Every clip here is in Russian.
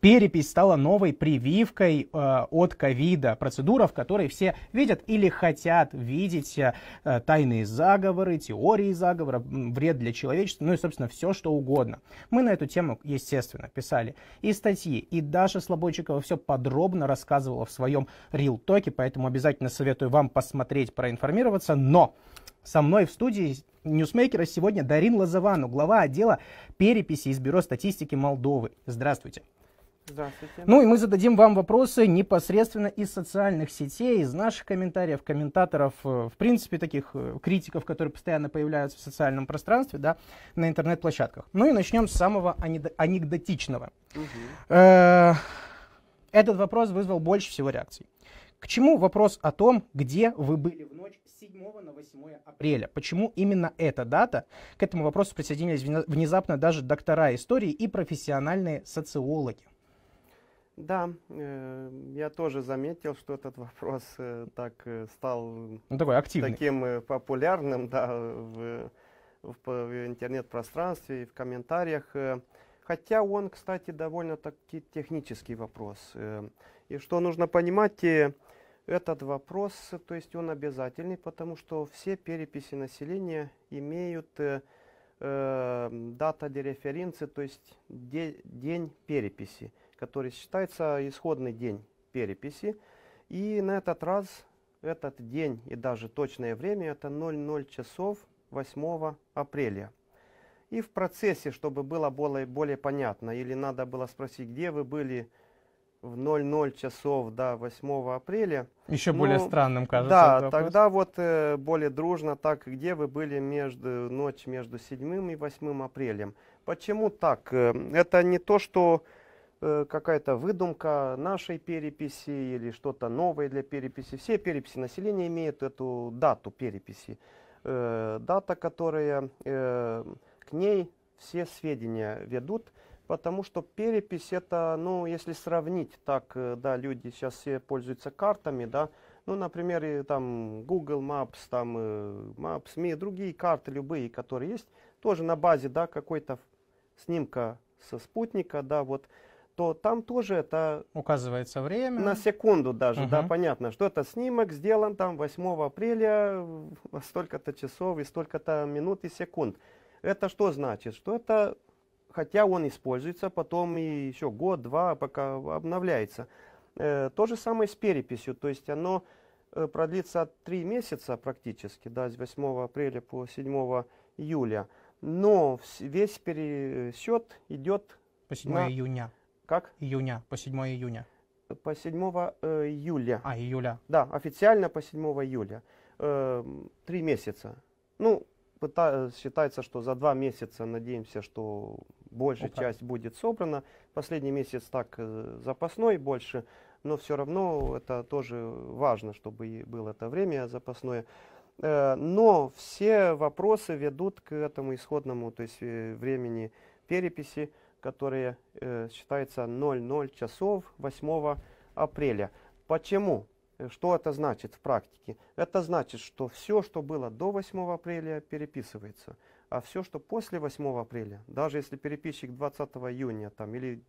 перепись стала новой прививкой э, от ковида. Процедура, в которой все видят или хотят видеть э, тайные заговоры, теории заговора, вред для человечества, ну и, собственно, все, что угодно. Мы на эту тему, естественно, писали и статьи, и Даша Слободчикова все подробно рассказывала в своем рил-токе, поэтому обязательно советую вам посмотреть, проинформироваться, но со мной в студии ньюсмейкера сегодня Дарин Лазовану, глава отдела переписи из Бюро статистики Молдовы. Здравствуйте. Здравствуйте. Ну и мы зададим вам вопросы непосредственно из социальных сетей, из наших комментариев, комментаторов, э, в принципе, таких э, критиков, которые постоянно появляются в социальном пространстве, да, на интернет-площадках. Ну и начнем с самого анекдотичного. Угу. Этот вопрос вызвал больше всего реакций. К чему вопрос о том, где вы были в ночь с 7 на 8 апреля? Почему именно эта дата? К этому вопросу присоединились внезапно даже доктора истории и профессиональные социологи. Да, э, я тоже заметил, что этот вопрос э, так э, стал ну, такой активный. таким э, популярным да, в, в, в интернет-пространстве и в комментариях. Э, хотя он, кстати, довольно-таки технический вопрос. И что нужно понимать, этот вопрос, то есть он обязательный, потому что все переписи населения имеют дата дереференции, то есть де, день переписи который считается исходный день переписи. И на этот раз этот день и даже точное время это 00 часов 8 апреля. И в процессе, чтобы было более, более понятно, или надо было спросить, где вы были в 00 часов до 8 апреля. Еще ну, более странным кажется. Да, тогда вот э, более дружно так, где вы были между, ночь между 7 и 8 апрелем. Почему так? Э, это не то, что Э, какая-то выдумка нашей переписи или что-то новое для переписи. Все переписи населения имеют эту дату переписи. Э, дата, которая э, к ней все сведения ведут, потому что перепись это, ну, если сравнить так, э, да, люди сейчас все пользуются картами, да, ну, например, там Google Maps, там э, Maps, Me, другие карты любые, которые есть, тоже на базе, да, какой-то снимка со спутника, да, вот, то там тоже это... Указывается время. На секунду даже, угу. да, понятно, что это снимок сделан там 8 апреля, столько-то часов и столько-то минут и секунд. Это что значит? Что это, хотя он используется, потом и еще год-два, пока обновляется. Э, то же самое с переписью, то есть оно э, продлится 3 месяца практически, да, с 8 апреля по 7 июля. Но весь пересчет идет по 7 на... июня. Как? Июня, по 7 июня. По 7 э, июля. А, июля. Да, официально по 7 июля. Эм, три месяца. Ну, э, считается, что за два месяца, надеемся, что большая Управ. часть будет собрана. Последний месяц так э, запасной больше, но все равно это тоже важно, чтобы было это время запасное. Но все вопросы ведут к этому исходному, то есть времени переписи которые э, считаются 00 часов 8 апреля. Почему? Э, что это значит в практике? Это значит, что все, что было до 8 апреля, переписывается. А все, что после 8 апреля, даже если переписчик 20 июня там, или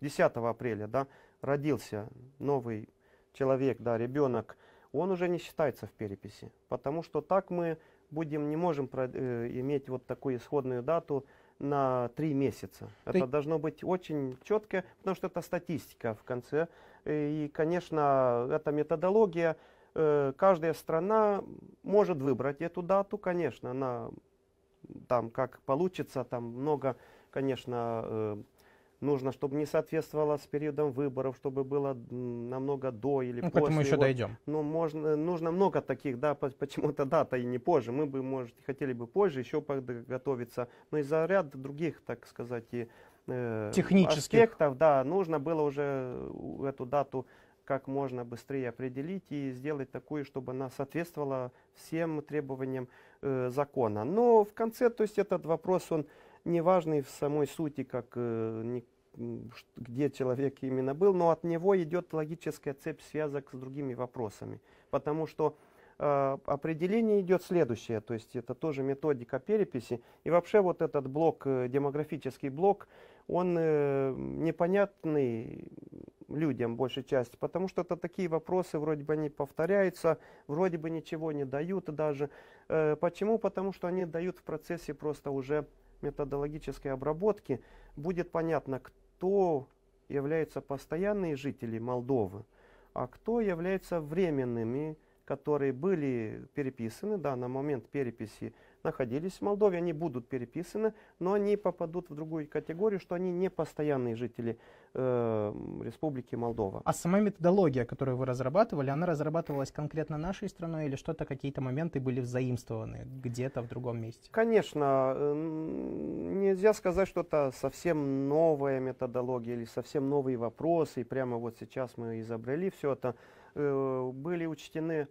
10 апреля да, родился новый человек, да, ребенок, он уже не считается в переписи. Потому что так мы будем, не можем про, э, иметь вот такую исходную дату – на три месяца. Это должно быть очень четко, потому что это статистика в конце. И, конечно, эта методология, э, каждая страна может выбрать эту дату, конечно, она там как получится, там много, конечно, э, нужно, чтобы не соответствовало с периодом выборов, чтобы было намного до или ну, после. К этому еще вот, дойдем. Ну, можно, нужно много таких, да, почему-то дата и не позже. Мы бы, может, хотели бы позже еще подготовиться, но из-за ряд других, так сказать, и э, технических аспектов, да, нужно было уже э, эту дату как можно быстрее определить и сделать такую, чтобы она соответствовала всем требованиям э, закона. Но в конце, то есть этот вопрос, он не важный в самой сути, как э, где человек именно был, но от него идет логическая цепь связок с другими вопросами. Потому что э, определение идет следующее, то есть это тоже методика переписи. И вообще вот этот блок, э, демографический блок, он э, непонятный людям, большей части, потому что это такие вопросы, вроде бы они повторяются, вроде бы ничего не дают даже. Э, почему? Потому что они дают в процессе просто уже методологической обработки будет понятно, кто являются постоянные жители Молдовы, а кто являются временными, которые были переписаны, да, на момент переписи находились в Молдове, они будут переписаны, но они попадут в другую категорию, что они не постоянные жители э, Республики Молдова. А сама методология, которую вы разрабатывали, она разрабатывалась конкретно нашей страной или что-то, какие-то моменты были взаимствованы где-то в другом месте? Конечно, э, нельзя сказать, что это совсем новая методология или совсем новые вопросы, и прямо вот сейчас мы изобрели все это. Э, были учтены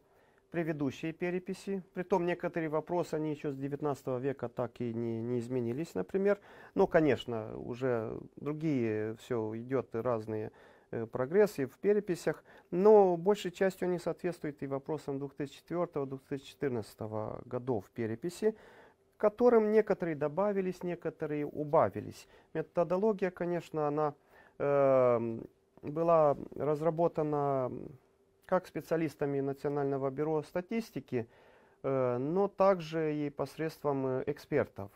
предыдущие переписи. Притом некоторые вопросы, они еще с 19 века так и не, не изменились, например. Но, конечно, уже другие, все идет э, разные э, прогрессы в переписях, но большей частью они соответствуют и вопросам 2004-2014 годов переписи, которым некоторые добавились, некоторые убавились. Методология, конечно, она э, была разработана как специалистами Национального бюро статистики, э, но также и посредством э, экспертов,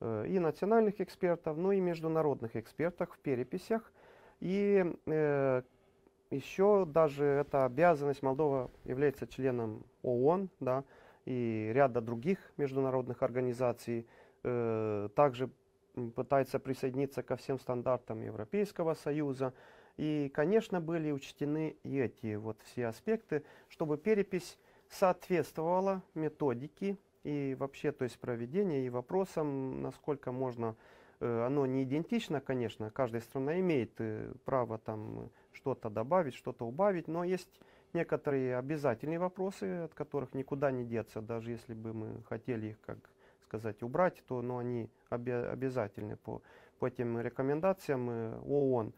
э, и национальных экспертов, но ну и международных экспертов в переписях. И еще даже эта обязанность Молдова является членом ООН да, и ряда других международных организаций, также пытается присоединиться ко всем стандартам Европейского Союза. И, конечно, были учтены и эти вот все аспекты, чтобы перепись соответствовала методике и вообще, то есть проведение и вопросам, насколько можно, э, оно не идентично, конечно, каждая страна имеет э, право там что-то добавить, что-то убавить, но есть некоторые обязательные вопросы, от которых никуда не деться, даже если бы мы хотели их, как сказать, убрать, то но ну, они обязательны по, по этим рекомендациям э, ООН.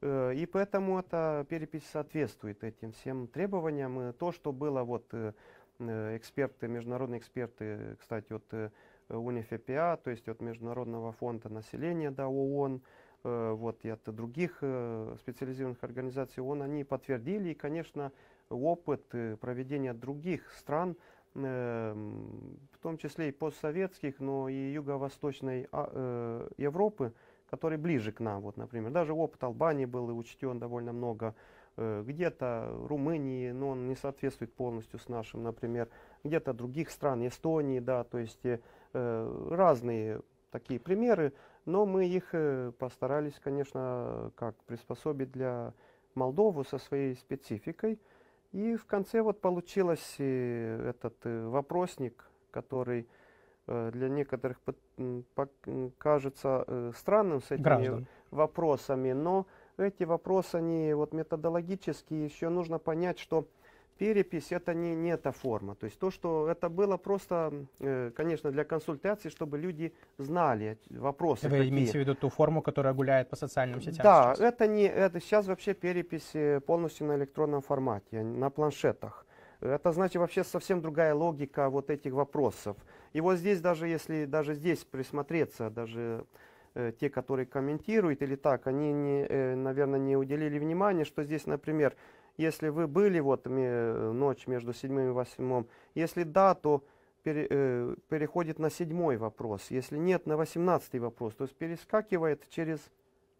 Э, и поэтому эта перепись соответствует этим всем требованиям. То, что было вот э, э, эксперты, международные эксперты, кстати, от УНИФЕПИА, то есть от Международного фонда населения до да, ООН, вот, и от других специализированных организаций ООН, они подтвердили, и, конечно, опыт проведения других стран, в том числе и постсоветских, но и юго-восточной а, Европы, который ближе к нам. Вот, например, даже опыт Албании был и учтен довольно много. Э, где-то Румынии, но он не соответствует полностью с нашим, например. Где-то других стран, Эстонии, да, то есть э, разные такие примеры. Но мы их э, постарались, конечно, как приспособить для Молдову со своей спецификой. И в конце вот получилось этот вопросник, который Э, для некоторых кажется э, странным с этими Граждан. вопросами, но эти вопросы, они вот методологические. еще нужно понять, что перепись это не, не эта форма. То есть то, что это было просто, э, конечно, для консультации, чтобы люди знали вопросы. Вы какие. имеете в виду ту форму, которая гуляет по социальным сетям? Да, сейчас? это не это сейчас вообще перепись полностью на электронном формате, а на планшетах. Это значит вообще совсем другая логика вот этих вопросов. И вот здесь даже, если даже здесь присмотреться, даже э, те, которые комментируют или так, они, не, э, наверное, не уделили внимания, что здесь, например, если вы были вот ночь между седьмым и восьмым, если да, то пере, э, переходит на седьмой вопрос, если нет, на восемнадцатый вопрос, то есть перескакивает через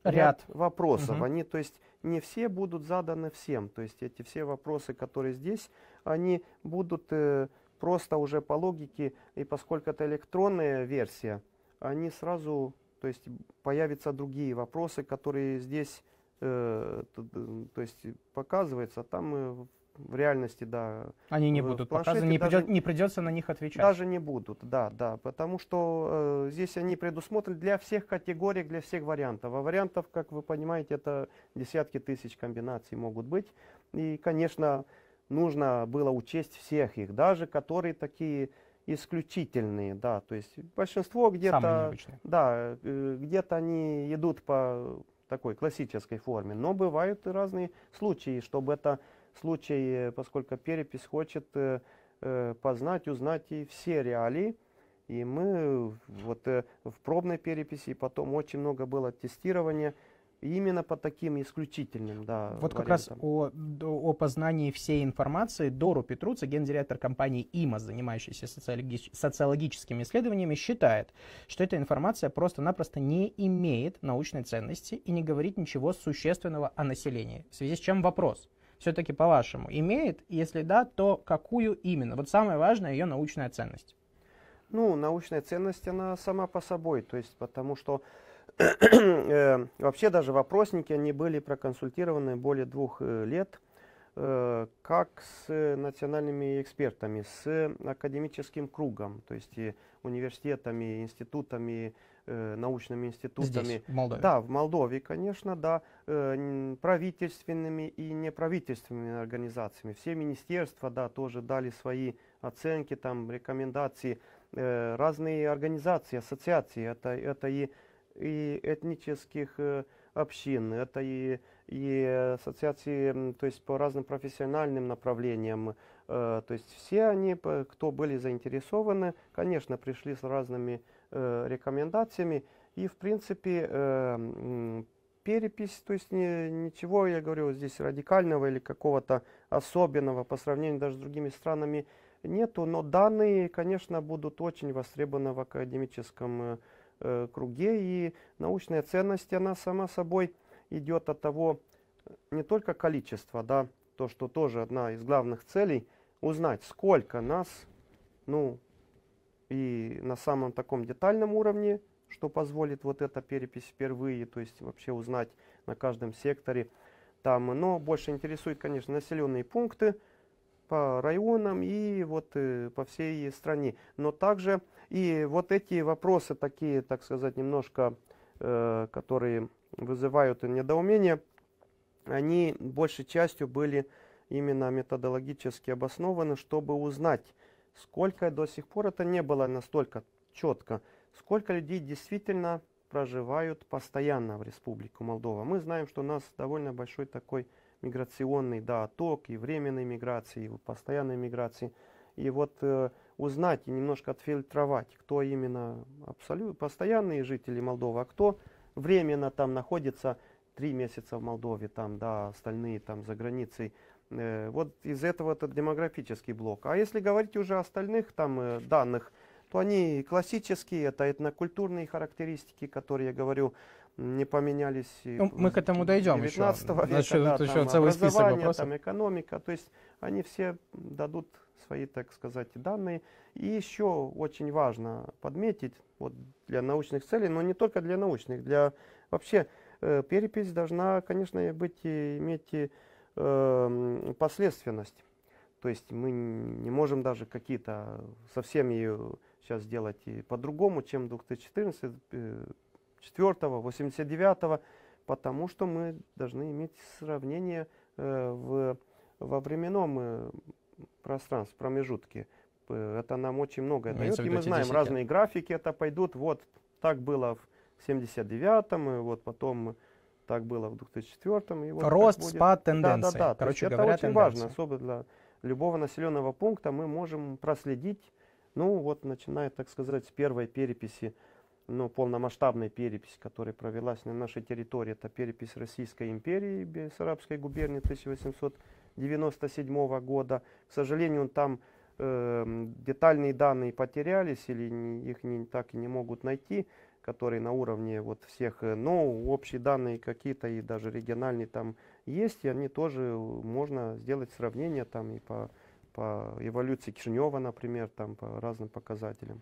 ряд, ряд вопросов. Угу. Они, то есть, не все будут заданы всем, то есть эти все вопросы, которые здесь, они будут... Э, Просто уже по логике, и поскольку это электронная версия, они сразу, то есть появятся другие вопросы, которые здесь, э, то есть показывается, а там э, в реальности, да. Они не будут показаны, не, придет, не придется на них отвечать. Даже не будут, да, да, потому что э, здесь они предусмотрены для всех категорий, для всех вариантов. А вариантов, как вы понимаете, это десятки тысяч комбинаций могут быть. И, конечно, нужно было учесть всех их, даже которые такие исключительные, да, то есть большинство где-то, да, э, где-то они идут по такой классической форме, но бывают и разные случаи, чтобы это случай, поскольку перепись хочет э, э, познать, узнать и все реалии, и мы вот в пробной переписи, потом очень много было тестирования, Именно по таким исключительным, да. Вот вариантам. как раз о, о познании всей информации Дору Петруца, гендиректор компании ИМА, занимающейся социологи- социологическими исследованиями, считает, что эта информация просто-напросто не имеет научной ценности и не говорит ничего существенного о населении. В связи с чем вопрос, все-таки по-вашему, имеет? Если да, то какую именно? Вот самая важная ее научная ценность. Ну, научная ценность, она сама по собой, то есть потому что Э, вообще даже вопросники, они были проконсультированы более двух э, лет, э, как с национальными экспертами, с академическим кругом, то есть университетами, институтами, научными институтами. Здесь, в Молдове? Да, в Молдове, конечно, да, правительственными и неправительственными организациями. Все министерства, да, тоже дали свои оценки, там, рекомендации. Разные организации, ассоциации, это, это и и этнических э, общин, это и, и ассоциации то есть по разным профессиональным направлениям. Э, то есть все они, кто были заинтересованы, конечно, пришли с разными э, рекомендациями. И, в принципе, перепись, то есть не, ничего, я говорю, здесь радикального или какого-то особенного по сравнению даже с другими странами нету, но данные, конечно, будут очень востребованы в академическом Э, круге, и научная ценность, она сама собой идет от того, не только количество, да, то, что тоже одна из главных целей, узнать, сколько нас, ну, и на самом таком детальном уровне, что позволит вот эта перепись впервые, то есть вообще узнать на каждом секторе там, но больше интересует, конечно, населенные пункты, по районам и вот э, по всей стране. Но также и вот эти вопросы такие, так сказать, немножко, э, которые вызывают недоумение, они большей частью были именно методологически обоснованы, чтобы узнать, сколько до сих пор это не было настолько четко, сколько людей действительно проживают постоянно в Республику Молдова. Мы знаем, что у нас довольно большой такой миграционный, да, ток и временной миграции, и постоянной миграции. И вот э, узнать и немножко отфильтровать, кто именно абсолютно постоянные жители Молдовы, а кто временно там находится три месяца в Молдове, там, да, остальные там за границей. Э, вот из этого этот демографический блок. А если говорить уже о остальных там э, данных, то они классические, это этнокультурные характеристики, которые я говорю, не поменялись. Ну, мы к этому дойдем 19 еще. Ну, а века, Значит, да, там целый список вопросов. там экономика, то есть они все дадут свои, так сказать, данные. И еще очень важно подметить, вот для научных целей, но не только для научных, для вообще э, перепись должна, конечно, быть иметь э, эм, последственность. То есть мы не можем даже какие-то совсем ее сейчас сделать по-другому, чем 2014 84-го, 89-го, потому что мы должны иметь сравнение э, в, во временном э, пространстве, промежутке. Э, это нам очень многое дает, и мы знаем разные графики, это пойдут, вот так было в 79-м, вот потом так было в 2004-м. вот Рост, спад, тенденции. Да, да, да. Короче говоря, очень тенденции. важно, особо для любого населенного пункта мы можем проследить, ну вот начиная, так сказать, с первой переписи но ну, полномасштабной переписи, которая провелась на нашей территории, это перепись Российской империи Бессарабской губернии 1897 года. К сожалению, там э, детальные данные потерялись или не, их не, так и не могут найти, которые на уровне вот всех, э, но ну, общие данные какие-то и даже региональные там есть, и они тоже э, можно сделать сравнение там и по, по эволюции Кишинева, например, там по разным показателям.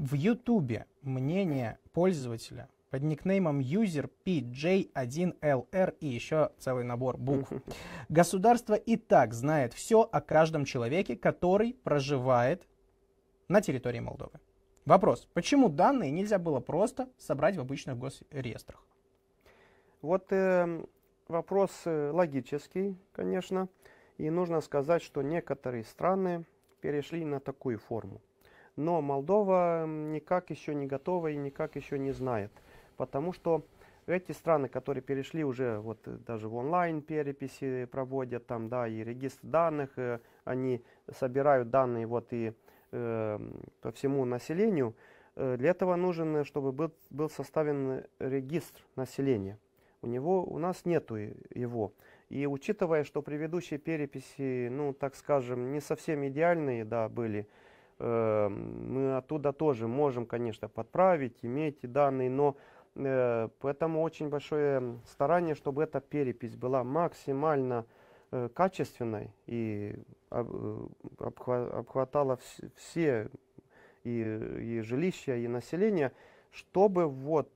В YouTube мнение пользователя под никнеймом user PJ1LR и еще целый набор букв. Государство и так знает все о каждом человеке, который проживает на территории Молдовы. Вопрос, почему данные нельзя было просто собрать в обычных госреестрах? Вот э, вопрос э, логический, конечно. И нужно сказать, что некоторые страны перешли на такую форму. Но Молдова никак еще не готова и никак еще не знает. Потому что эти страны, которые перешли уже вот э, даже в онлайн переписи проводят там, да, и регистр данных, э, они собирают данные вот и э, по всему населению. Э, для этого нужен, э, чтобы был, был составлен регистр населения. У него у нас нету его. И учитывая, что предыдущие переписи, ну так скажем, не совсем идеальные, да, были, Эм, мы оттуда тоже можем, конечно, подправить, иметь эти данные, но э, поэтому очень большое эм, старание, чтобы эта перепись была максимально э, качественной и э, обхватала все и, и жилища, и население, чтобы вот,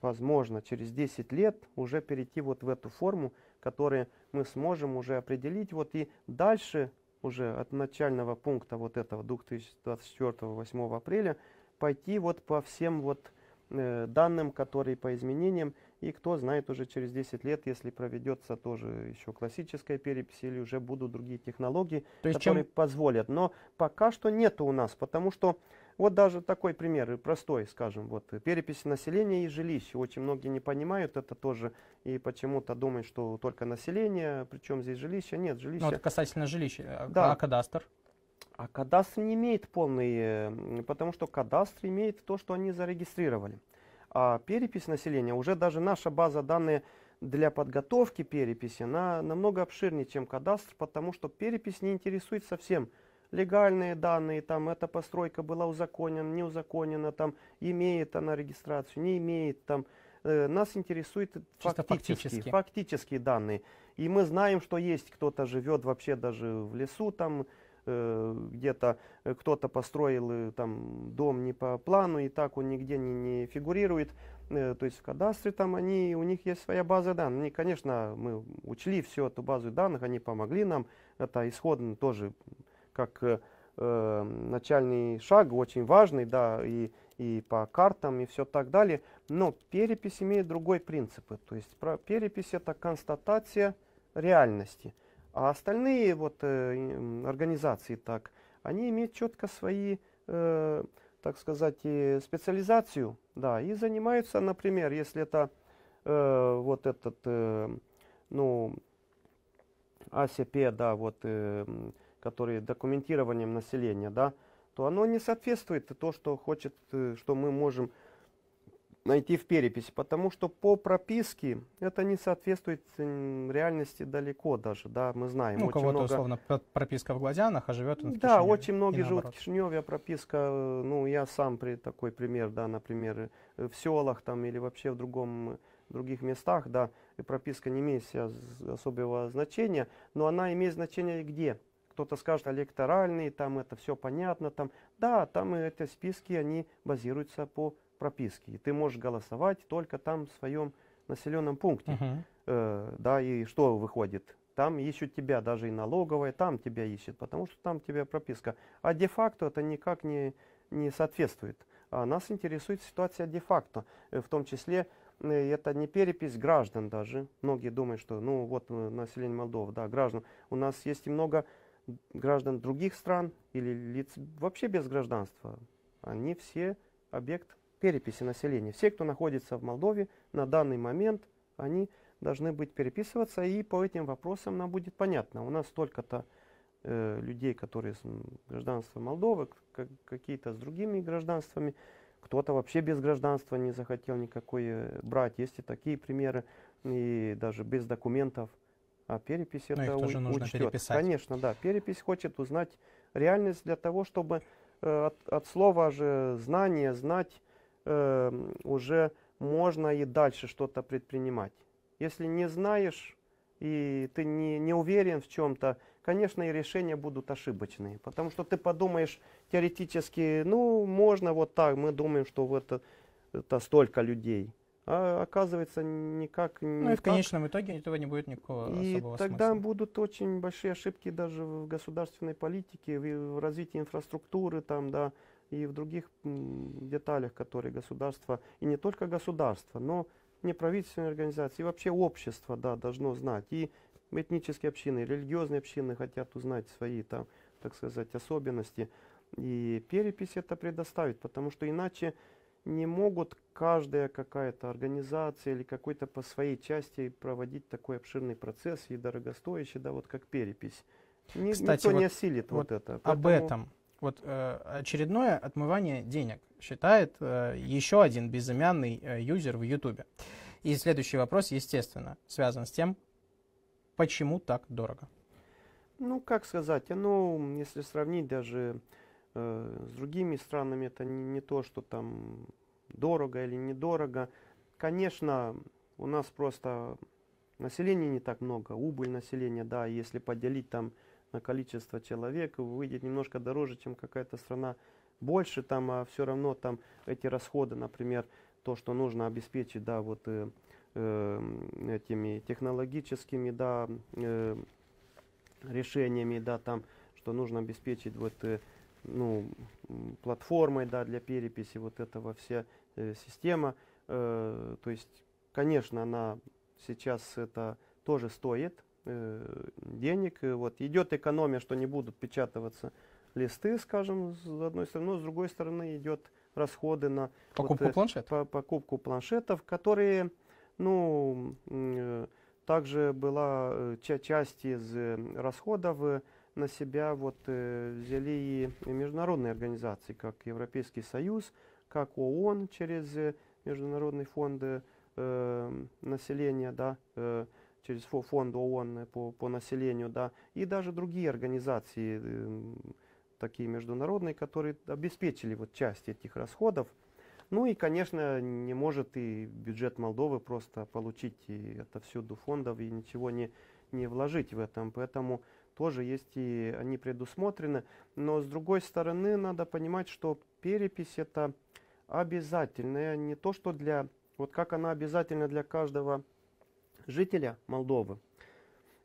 возможно, через 10 лет уже перейти вот в эту форму, которую мы сможем уже определить, вот и дальше уже от начального пункта вот этого 2024-8 апреля пойти вот по всем вот э, данным, которые по изменениям, и кто знает уже через 10 лет, если проведется тоже еще классическая перепись или уже будут другие технологии, То есть которые чем... позволят. Но пока что нету у нас, потому что вот даже такой пример, э, простой, скажем, вот э, перепись населения и жилищ. Очень многие не понимают это тоже и почему-то думают, что только население, причем здесь жилище. Нет, жилище... Ну, вот касательно жилища, э, да. а кадастр? А кадастр не имеет полный, потому что кадастр имеет то, что они зарегистрировали. А перепись населения, уже даже наша база данных для подготовки переписи, она намного обширнее, чем кадастр, потому что перепись не интересует совсем легальные данные, там эта постройка была узаконена, не узаконена, там имеет она регистрацию, не имеет, там э, нас интересуют фактические, фактические данные. И мы знаем, что есть кто-то живет вообще даже в лесу там, э, где-то э, кто-то построил э, там дом не по плану и так он нигде не, не фигурирует то есть в кадастре там они у них есть своя база данных они конечно мы учли всю эту базу данных они помогли нам это исходно тоже как э, эм, начальный шаг, очень важный, да, и, и по картам, и все так далее. Но перепись имеет другой принцип. То есть про перепись это констатация реальности. А остальные вот э, организации так, они имеют четко свои, э, так сказать, и специализацию, да, и занимаются, например, если это э, вот этот, э, ну, АСП, да, вот э, которые документированием населения, да, то оно не соответствует то, что хочет, э, что мы можем найти в переписи, потому что по прописке это не соответствует реальности далеко даже, да, мы знаем. Ну, у кого-то много... условно прописка в Гладянах, а живет он в Да, Кишиневе, очень многие живут в Кишиневе, а прописка, э, ну, я сам при такой пример, да, например, э, в селах там или вообще в другом других местах, да, и прописка не имеет особого значения, но она имеет значение где? кто-то скажет, электоральные, «А там это все понятно, там, да, там эти списки, они базируются по прописке, и ты можешь голосовать только там в своем населенном пункте, uh-huh. э, да, и что выходит, там ищут тебя даже и налоговая, там тебя ищет, потому что там у тебя прописка, а де-факто это никак не, не соответствует. А нас интересует ситуация де-факто, э, в том числе э, это не перепись граждан даже. Многие думают, что ну вот э, население Молдовы, да, граждан. У нас есть и много граждан других стран или лиц вообще без гражданства, они все объект переписи населения. Все, кто находится в Молдове на данный момент, они должны быть переписываться, и по этим вопросам нам будет понятно. У нас столько-то э, людей, которые с гражданства Молдовы, как, какие-то с другими гражданствами, кто-то вообще без гражданства не захотел никакой э, брать. Есть и такие примеры, и даже без документов а перепись Но ну, это их тоже нужно учтет. переписать. Конечно, да. Перепись хочет узнать реальность для того, чтобы э, от, от слова же знание, знать э, уже можно и дальше что-то предпринимать. Если не знаешь и ты не, не уверен в чем-то, конечно, и решения будут ошибочные. Потому что ты подумаешь теоретически, ну, можно вот так, мы думаем, что вот это, это столько людей а оказывается никак не. Ну и в конечном итоге этого не будет никакого и особого тогда смысла. будут очень большие ошибки даже в государственной политике, в, в развитии инфраструктуры там, да, и в других деталях, которые государство, и не только государство, но неправительственные организации, и вообще общество, да, должно знать. И этнические общины, религиозные общины хотят узнать свои, там, так сказать, особенности. И перепись это предоставит, потому что иначе не могут каждая какая-то организация или какой-то по своей части проводить такой обширный процесс и дорогостоящий, да, вот как перепись. Ни, Кстати, никто вот, не осилит вот, вот это. Поэтому... Об этом. Вот э, очередное отмывание денег считает э, еще один безымянный э, юзер в Ютубе. И следующий вопрос, естественно, связан с тем, почему так дорого. Ну, как сказать, ну, если сравнить даже Э, с другими странами это не, не то, что там дорого или недорого. Конечно, у нас просто населения не так много, убыль населения, да, если поделить там на количество человек, выйдет немножко дороже, чем какая-то страна больше, там, а все равно там эти расходы, например, то, что нужно обеспечить, да, вот э, э, этими технологическими, да, э, решениями, да, там, что нужно обеспечить вот э, ну, платформой да, для переписи вот этого вся э, система. Э, то есть, конечно, она сейчас это тоже стоит э, денег. И вот, идет экономия, что не будут печатываться листы, скажем, с одной стороны, но с другой стороны идет расходы на покупку, вот, э, планшет? по, покупку планшетов, которые, ну, э, также была э, часть из э, расходов на себя вот э, взяли и международные организации, как Европейский Союз, как ООН через международные фонды э, э эм, населения, да, э, через фонд ООН по, по населению, да, и даже другие организации, э, такие международные, которые обеспечили вот часть этих расходов. Ну и, конечно, не может и бюджет Молдовы просто получить и отовсюду фондов и ничего не, не вложить в этом. Поэтому тоже есть и они предусмотрены. Но с другой стороны, надо понимать, что перепись это обязательная, а не то что для, вот как она обязательна для каждого жителя Молдовы,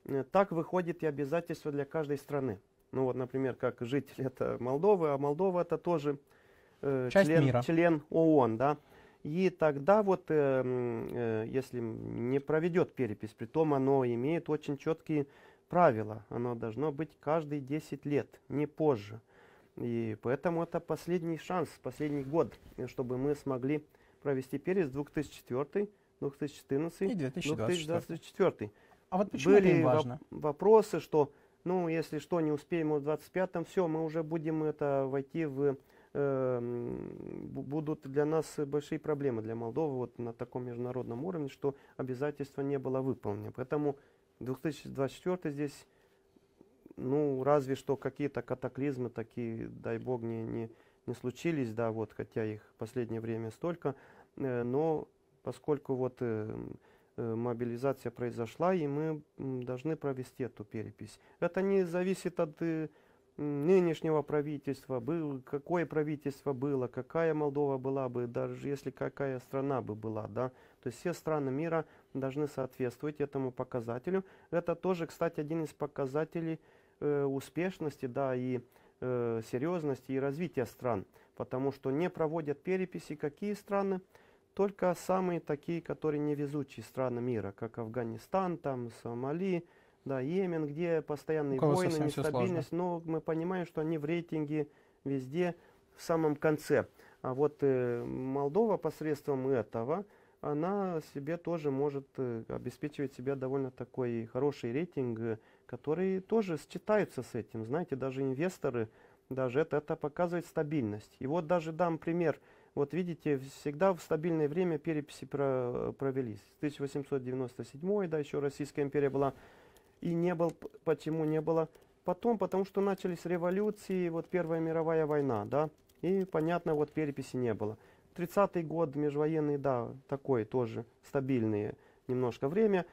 э, так выходит и обязательство для каждой страны. Ну вот, например, как житель это Молдовы, а Молдова это тоже э, Часть член, мира. член ООН, да. И тогда вот, э, э, если не проведет перепись, при том оно имеет очень четкие правило. Оно должно быть каждые 10 лет, не позже. И поэтому это последний шанс, последний год, чтобы мы смогли провести перец 2004, 2014 и 2024. 2024. А вот почему Были это важно? вопросы, что, ну, если что, не успеем в 25-м, все, мы уже будем это войти в... Э, будут для нас большие проблемы, для Молдовы, вот на таком международном уровне, что обязательства не было выполнено. Поэтому 2024 здесь, ну, разве что какие-то катаклизмы такие, дай бог, не, не, не случились, да, вот, хотя их в последнее время столько, э, но поскольку вот э, э, мобилизация произошла, и мы должны провести эту перепись. Это не зависит от нынешнего правительства, был, какое правительство было, какая Молдова была бы, даже если какая страна бы была, да, то есть все страны мира должны соответствовать этому показателю. Это тоже, кстати, один из показателей э, успешности, да, и э, серьезности и развития стран, потому что не проводят переписи какие страны, только самые такие, которые невезучие страны мира, как Афганистан, там, Сомали, да, Йемен, где постоянные войны, нестабильность, но мы понимаем, что они в рейтинге везде в самом конце. А вот э, Молдова посредством этого она себе тоже может э, обеспечивать себе довольно такой хороший рейтинг, э, который тоже считается с этим. Знаете, даже инвесторы, даже это, это показывает стабильность. И вот даже дам пример. Вот видите, всегда в стабильное время переписи про, провелись. 1897, да, еще Российская империя была. И не был, почему не было? Потом, потому что начались революции, вот Первая мировая война, да, и, понятно, вот переписи не было. 30-й год, межвоенный, да, такой тоже стабильный немножко время.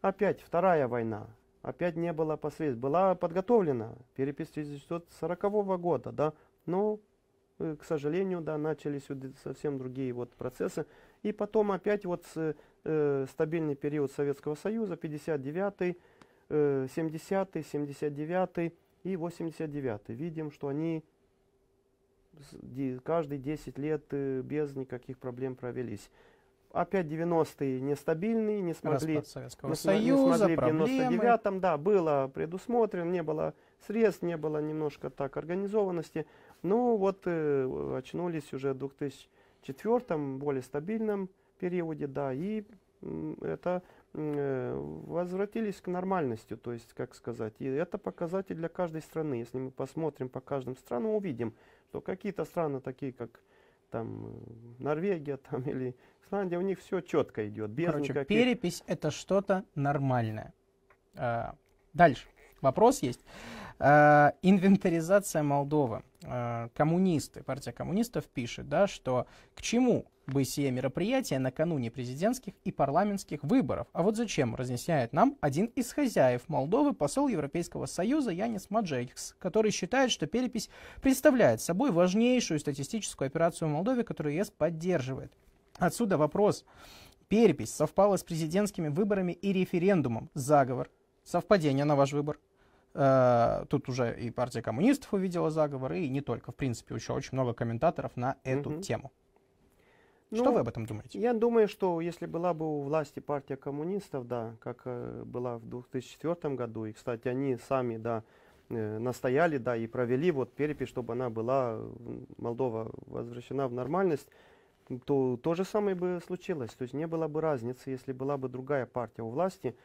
Опять вторая война. Опять не было последствий. Была подготовлена перепись 1940 года, да, но, э, к сожалению, да, начались вот совсем другие вот процессы. И потом опять вот э, стабильный период Советского Союза, 59-й, э, 70-й, 79-й и 89-й. Видим, что они каждые 10 лет э, без никаких проблем провелись. Опять 90-е нестабильные, не смогли, Распад Советского не, Союза, не смогли проблемы. в 99-м, да, было предусмотрено, не было средств, не было немножко так организованности. Ну вот э, очнулись уже в 2004-м, более стабильном периоде, да, и это э, возвратились к нормальности, то есть, как сказать, и это показатель для каждой страны. Если мы посмотрим по каждым странам, увидим, то какие-то страны, такие как там Норвегия там, или Исландия, у них все четко идет. Без Короче, никаких... перепись это что-то нормальное. А, дальше. Вопрос есть. А, инвентаризация Молдовы. А, коммунисты, партия коммунистов пишет, да, что к чему бы сие мероприятие накануне президентских и парламентских выборов. А вот зачем, разъясняет нам один из хозяев Молдовы, посол Европейского Союза Янис Маджекс, который считает, что перепись представляет собой важнейшую статистическую операцию в Молдове, которую ЕС поддерживает. Отсюда вопрос. Перепись совпала с президентскими выборами и референдумом. Заговор. Совпадение на ваш выбор. Э, тут уже и партия коммунистов увидела заговор, и не только. В принципе, еще очень много комментаторов на эту mm-hmm. тему. Что ну, вы об этом думаете? Я думаю, что если была бы у власти партия коммунистов, да, как э, была в 2004 году, и, кстати, они сами, да, э, настояли, да, и провели вот перепись, чтобы она была, Молдова возвращена в нормальность, то то же самое бы случилось. То есть не было бы разницы, если была бы другая партия у власти,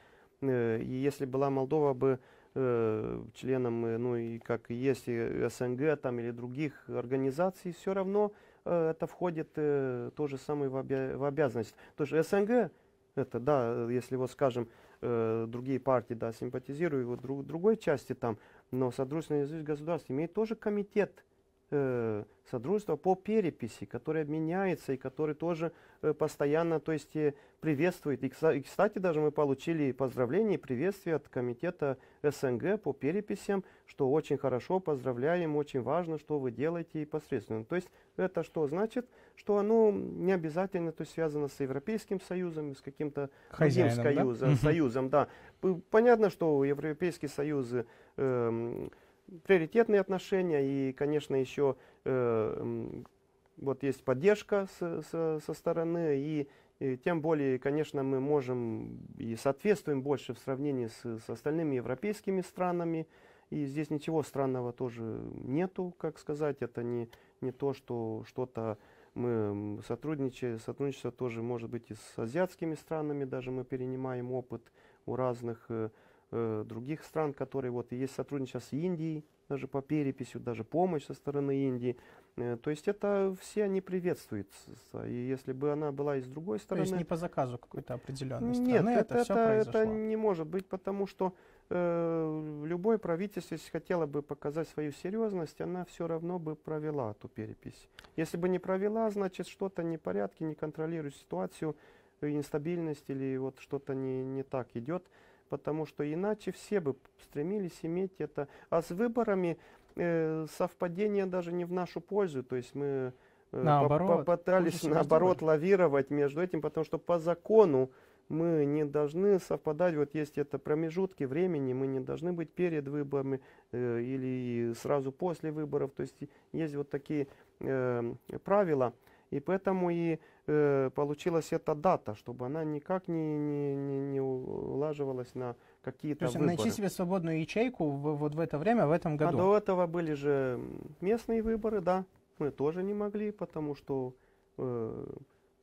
э, и если была Молдова бы э, членом, э, ну и как есть и СНГ там или других организаций, все равно Э, это входит э, тоже самое в, обя в обязанность. То есть СНГ, это, да, если вот, скажем, э, другие партии, да, симпатизируют вот друг, другой части там, но Содружество независимых государств имеет тоже комитет, Э, содружества по переписи, которые меняется и который тоже э, постоянно то есть, э, приветствует. И, кстати, даже мы получили поздравления и приветствия от комитета СНГ по переписям, что очень хорошо, поздравляем, очень важно, что вы делаете и посредственно. То есть это что значит? Что оно не обязательно то есть, связано с Европейским Союзом, с каким-то другим союзом, да? союзом. Да. Понятно, что европейские союзы. Э, приоритетные отношения и, конечно, еще э, вот есть поддержка со, со, со стороны, и, и тем более, конечно, мы можем и соответствуем больше в сравнении с, с остальными европейскими странами, и здесь ничего странного тоже нету, как сказать, это не, не то, что что-то мы сотрудничаем, сотрудничество тоже может быть и с азиатскими странами, даже мы перенимаем опыт у разных э, э, других стран, которые вот есть сотрудничество с Индией, даже по переписью, даже помощь со стороны Индии. Э, то есть это все они приветствуются. И если бы она была из другой стороны... То есть не по заказу какой-то определенной страны нет, это, это все это, произошло? это не может быть, потому что э, любое правительство, если хотело бы показать свою серьезность, она все равно бы провела эту перепись. Если бы не провела, значит что-то непорядки, не контролирует ситуацию, инстабильность или вот что-то не, не так идет потому что иначе все бы стремились иметь это. А с выборами э, совпадение даже не в нашу пользу, то есть мы э, наоборот, попытались наоборот лавировать между этим, потому что по закону мы не должны совпадать, вот есть это промежутки времени, мы не должны быть перед выборами э, или сразу после выборов, то есть есть вот такие э, правила, и поэтому и э, получилась эта дата, чтобы она никак не, не, не, не улаживалась на какие-то выборы. То есть выборы. найти себе свободную ячейку в, вот в это время, в этом а году? А до этого были же местные выборы, да. Мы тоже не могли, потому что э,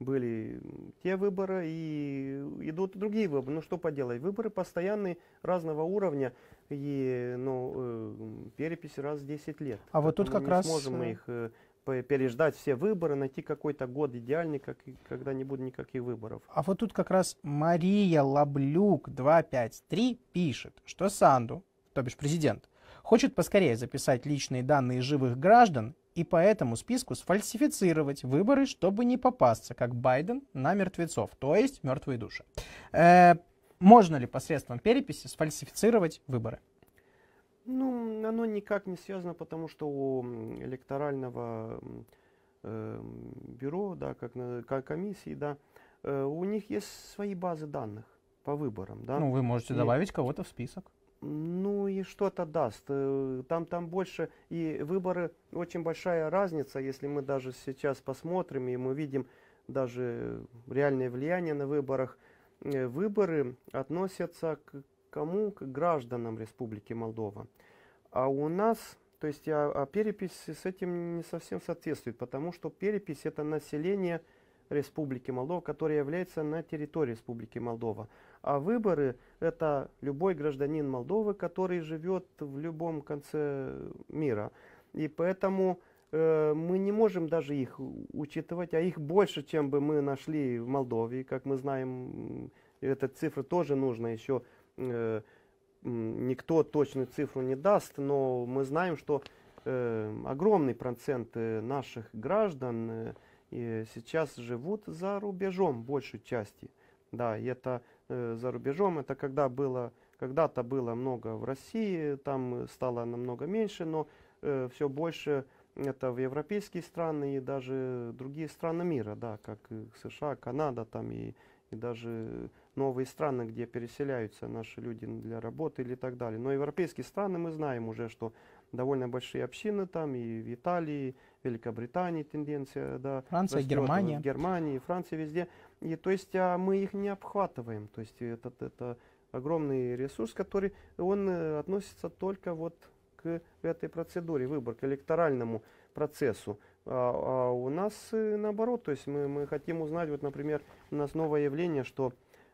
были те выборы и идут другие выборы. Ну что поделать, выборы постоянные, разного уровня, и ну, э, перепись раз в 10 лет. А вот тут как мы раз... Не сможем их... Э, Типа, э, переждать все выборы, найти какой-то год идеальный, как, когда не будет никаких выборов. А вот тут как раз Мария Лаблюк 253 пишет, что Санду, то бишь президент, хочет поскорее записать личные данные живых граждан и по этому списку сфальсифицировать выборы, чтобы не попасться, как Байден, на мертвецов, то есть мертвые души. Э, можно ли посредством переписи сфальсифицировать выборы? Ну, оно никак не связано, потому что у электорального э, бюро, да, как, на, как комиссии, да, э, у них есть свои базы данных по выборам, да. Ну, вы можете и, добавить кого-то в список. Ну и что-то даст. Э, там, там больше и выборы очень большая разница, если мы даже сейчас посмотрим и мы видим даже реальное влияние на выборах. Э, выборы относятся к кому? К гражданам Республики Молдова. А у нас, то есть а, перепись с этим не совсем соответствует, потому что перепись это население Республики Молдова, которое является на территории Республики Молдова. А выборы это любой гражданин Молдовы, который живет в любом конце мира. И поэтому э, мы не можем даже их учитывать, а их больше, чем бы мы нашли в Молдове. Как мы знаем, эта цифра тоже нужно еще Э, никто точную цифру не даст, но мы знаем, что э, огромный процент э, наших граждан сейчас живут за рубежом большей части. Да, и это за рубежом, это когда было, когда-то было много в России, там стало намного меньше, но все больше это в европейские страны и даже другие страны мира, да, как США, Канада там и, и даже новые страны, где переселяются наши люди для работы или так далее. Но европейские страны мы знаем уже, что довольно большие общины там, и в Италии, Великобритании тенденция, да. Франция, растет, Германия. Германия, Франция везде. И то есть а мы их не обхватываем. То есть этот, это огромный ресурс, который, он э, относится только вот к этой процедуре выбор, к электоральному процессу. А, а у нас э, наоборот, то есть мы, мы хотим узнать, вот, например, у нас новое явление, что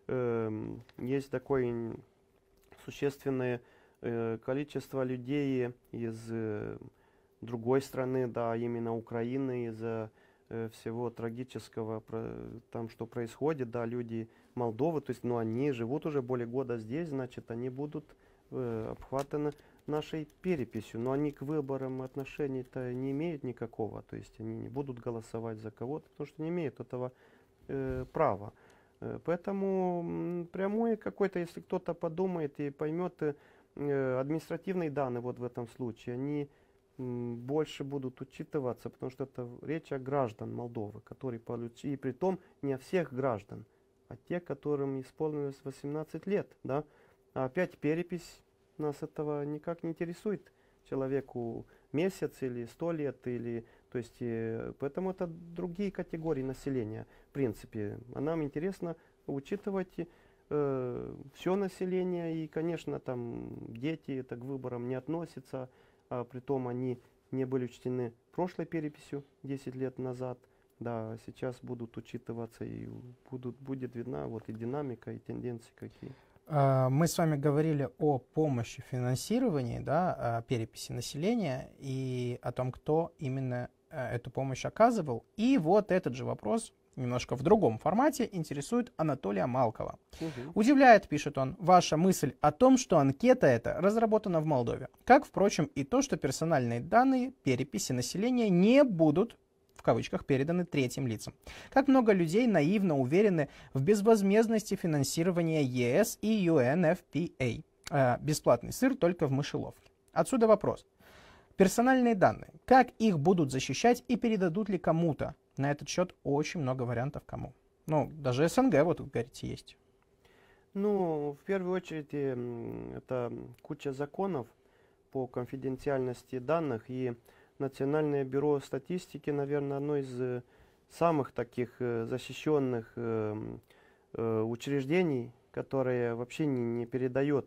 э, есть такое существенное э, количество людей из э, другой страны, да, именно Украины, из-за э, всего трагического, про, там, что происходит, да, люди Молдовы, то есть, ну, они живут уже более года здесь, значит, они будут э, обхватаны нашей переписью, но они к выборам отношений-то не имеют никакого, то есть они не будут голосовать за кого-то, потому что не имеют этого э, права. Э, поэтому прямой какой то если кто-то подумает и поймет, э, э, административные данные вот в этом случае, они больше будут учитываться, потому что это речь о граждан Молдовы, которые получили, и при том не о всех граждан, а те, которым исполнилось 18 лет, да. А опять перепись нас этого никак не интересует человеку месяц или сто лет или то есть, э, поэтому это другие категории населения, в принципе. А нам интересно учитывать э, все население, и, конечно, там дети это к выборам не относятся, а при том они не были учтены прошлой переписью 10 лет назад. Да, сейчас будут учитываться и будут, будет видна вот и динамика, и тенденции какие. А, мы с вами говорили о помощи в финансировании да, переписи населения и о том, кто именно Э, эту помощь оказывал. И вот этот же вопрос немножко в другом формате интересует Анатолия Малкова. Угу. Удивляет, пишет он, ваша мысль о том, что анкета эта разработана в Молдове. Как, впрочем, и то, что персональные данные переписи населения не будут в кавычках переданы третьим лицам. Как много людей наивно уверены в безвозмездности финансирования ЕС и UNFPA. Э, бесплатный сыр только в мышеловке. Отсюда вопрос. Персональные данные. Как их будут защищать и передадут ли кому-то? На этот счет очень много вариантов кому. Ну, даже СНГ, вот вы говорите, есть. Ну, в первую очередь, эм, это куча законов по конфиденциальности данных. И Национальное бюро статистики, наверное, одно из э, самых таких э, защищенных эм, э, учреждений, которое вообще не передает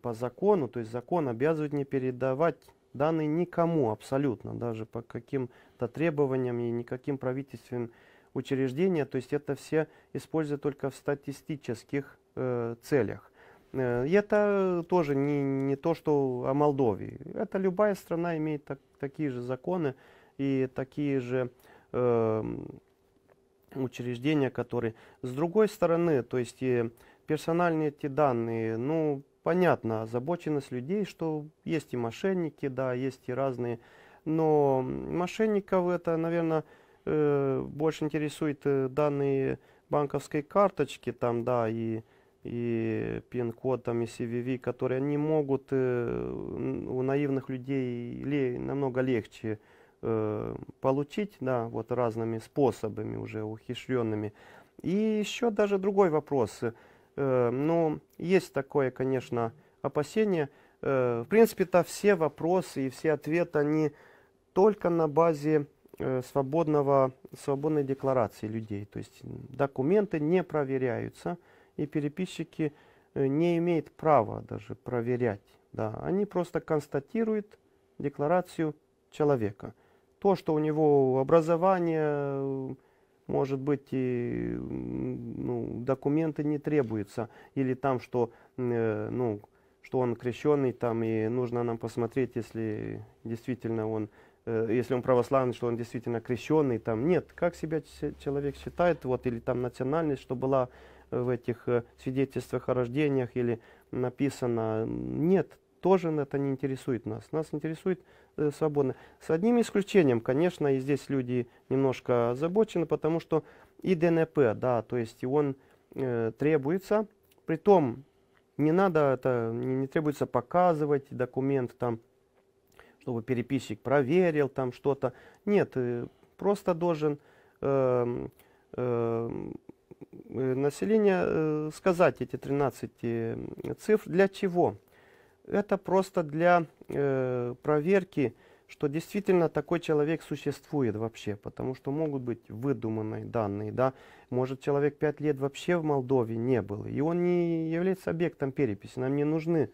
по закону. То есть закон обязывает не передавать данный никому абсолютно, даже по каким-то требованиям и никаким правительственным учреждениям, то есть это все используют только в статистических э, целях. Э, и это тоже не, не то, что о Молдове. Это любая страна имеет так, такие же законы и такие же э, учреждения, которые... С другой стороны, то есть э, персональные эти данные, ну, Понятно, озабоченность людей, что есть и мошенники, да, есть и разные. Но мошенников это, наверное, э, больше интересует э, данные банковской карточки, там, да, и, и пин-код, там, и CVV, которые они могут э, у наивных людей намного легче получить, да, вот разными способами уже ухищренными. И еще даже другой вопрос – Э, Но ну, есть такое, конечно, опасение. Э, в принципе-то все вопросы и все ответы, они только на базе э, свободного, свободной декларации людей. То есть документы не проверяются, и переписчики не имеют права даже проверять. Да. Они просто констатируют декларацию человека. То, что у него образование, может быть, и, ну, документы не требуются, или там, что, э, ну, что он крещенный, там, и нужно нам посмотреть, если действительно он, э, если он православный, что он действительно крещенный, там, нет, как себя человек считает, вот, или там национальность, что была э, в этих э, свидетельствах о рождениях, или написано, нет, тоже это не интересует нас. Нас интересует э, свободно. С одним исключением, конечно, и здесь люди немножко озабочены, потому что и ДНП, да, то есть он э, требуется, притом не надо это, не, не требуется показывать документ там, чтобы переписчик проверил там что-то. Нет, э, просто должен э, э, население э, сказать эти 13 э, цифр для чего? Это просто для э, проверки, что действительно такой человек существует вообще, потому что могут быть выдуманные данные, да. Может, человек пять лет вообще в Молдове не был, и он не является объектом переписи. Нам не нужны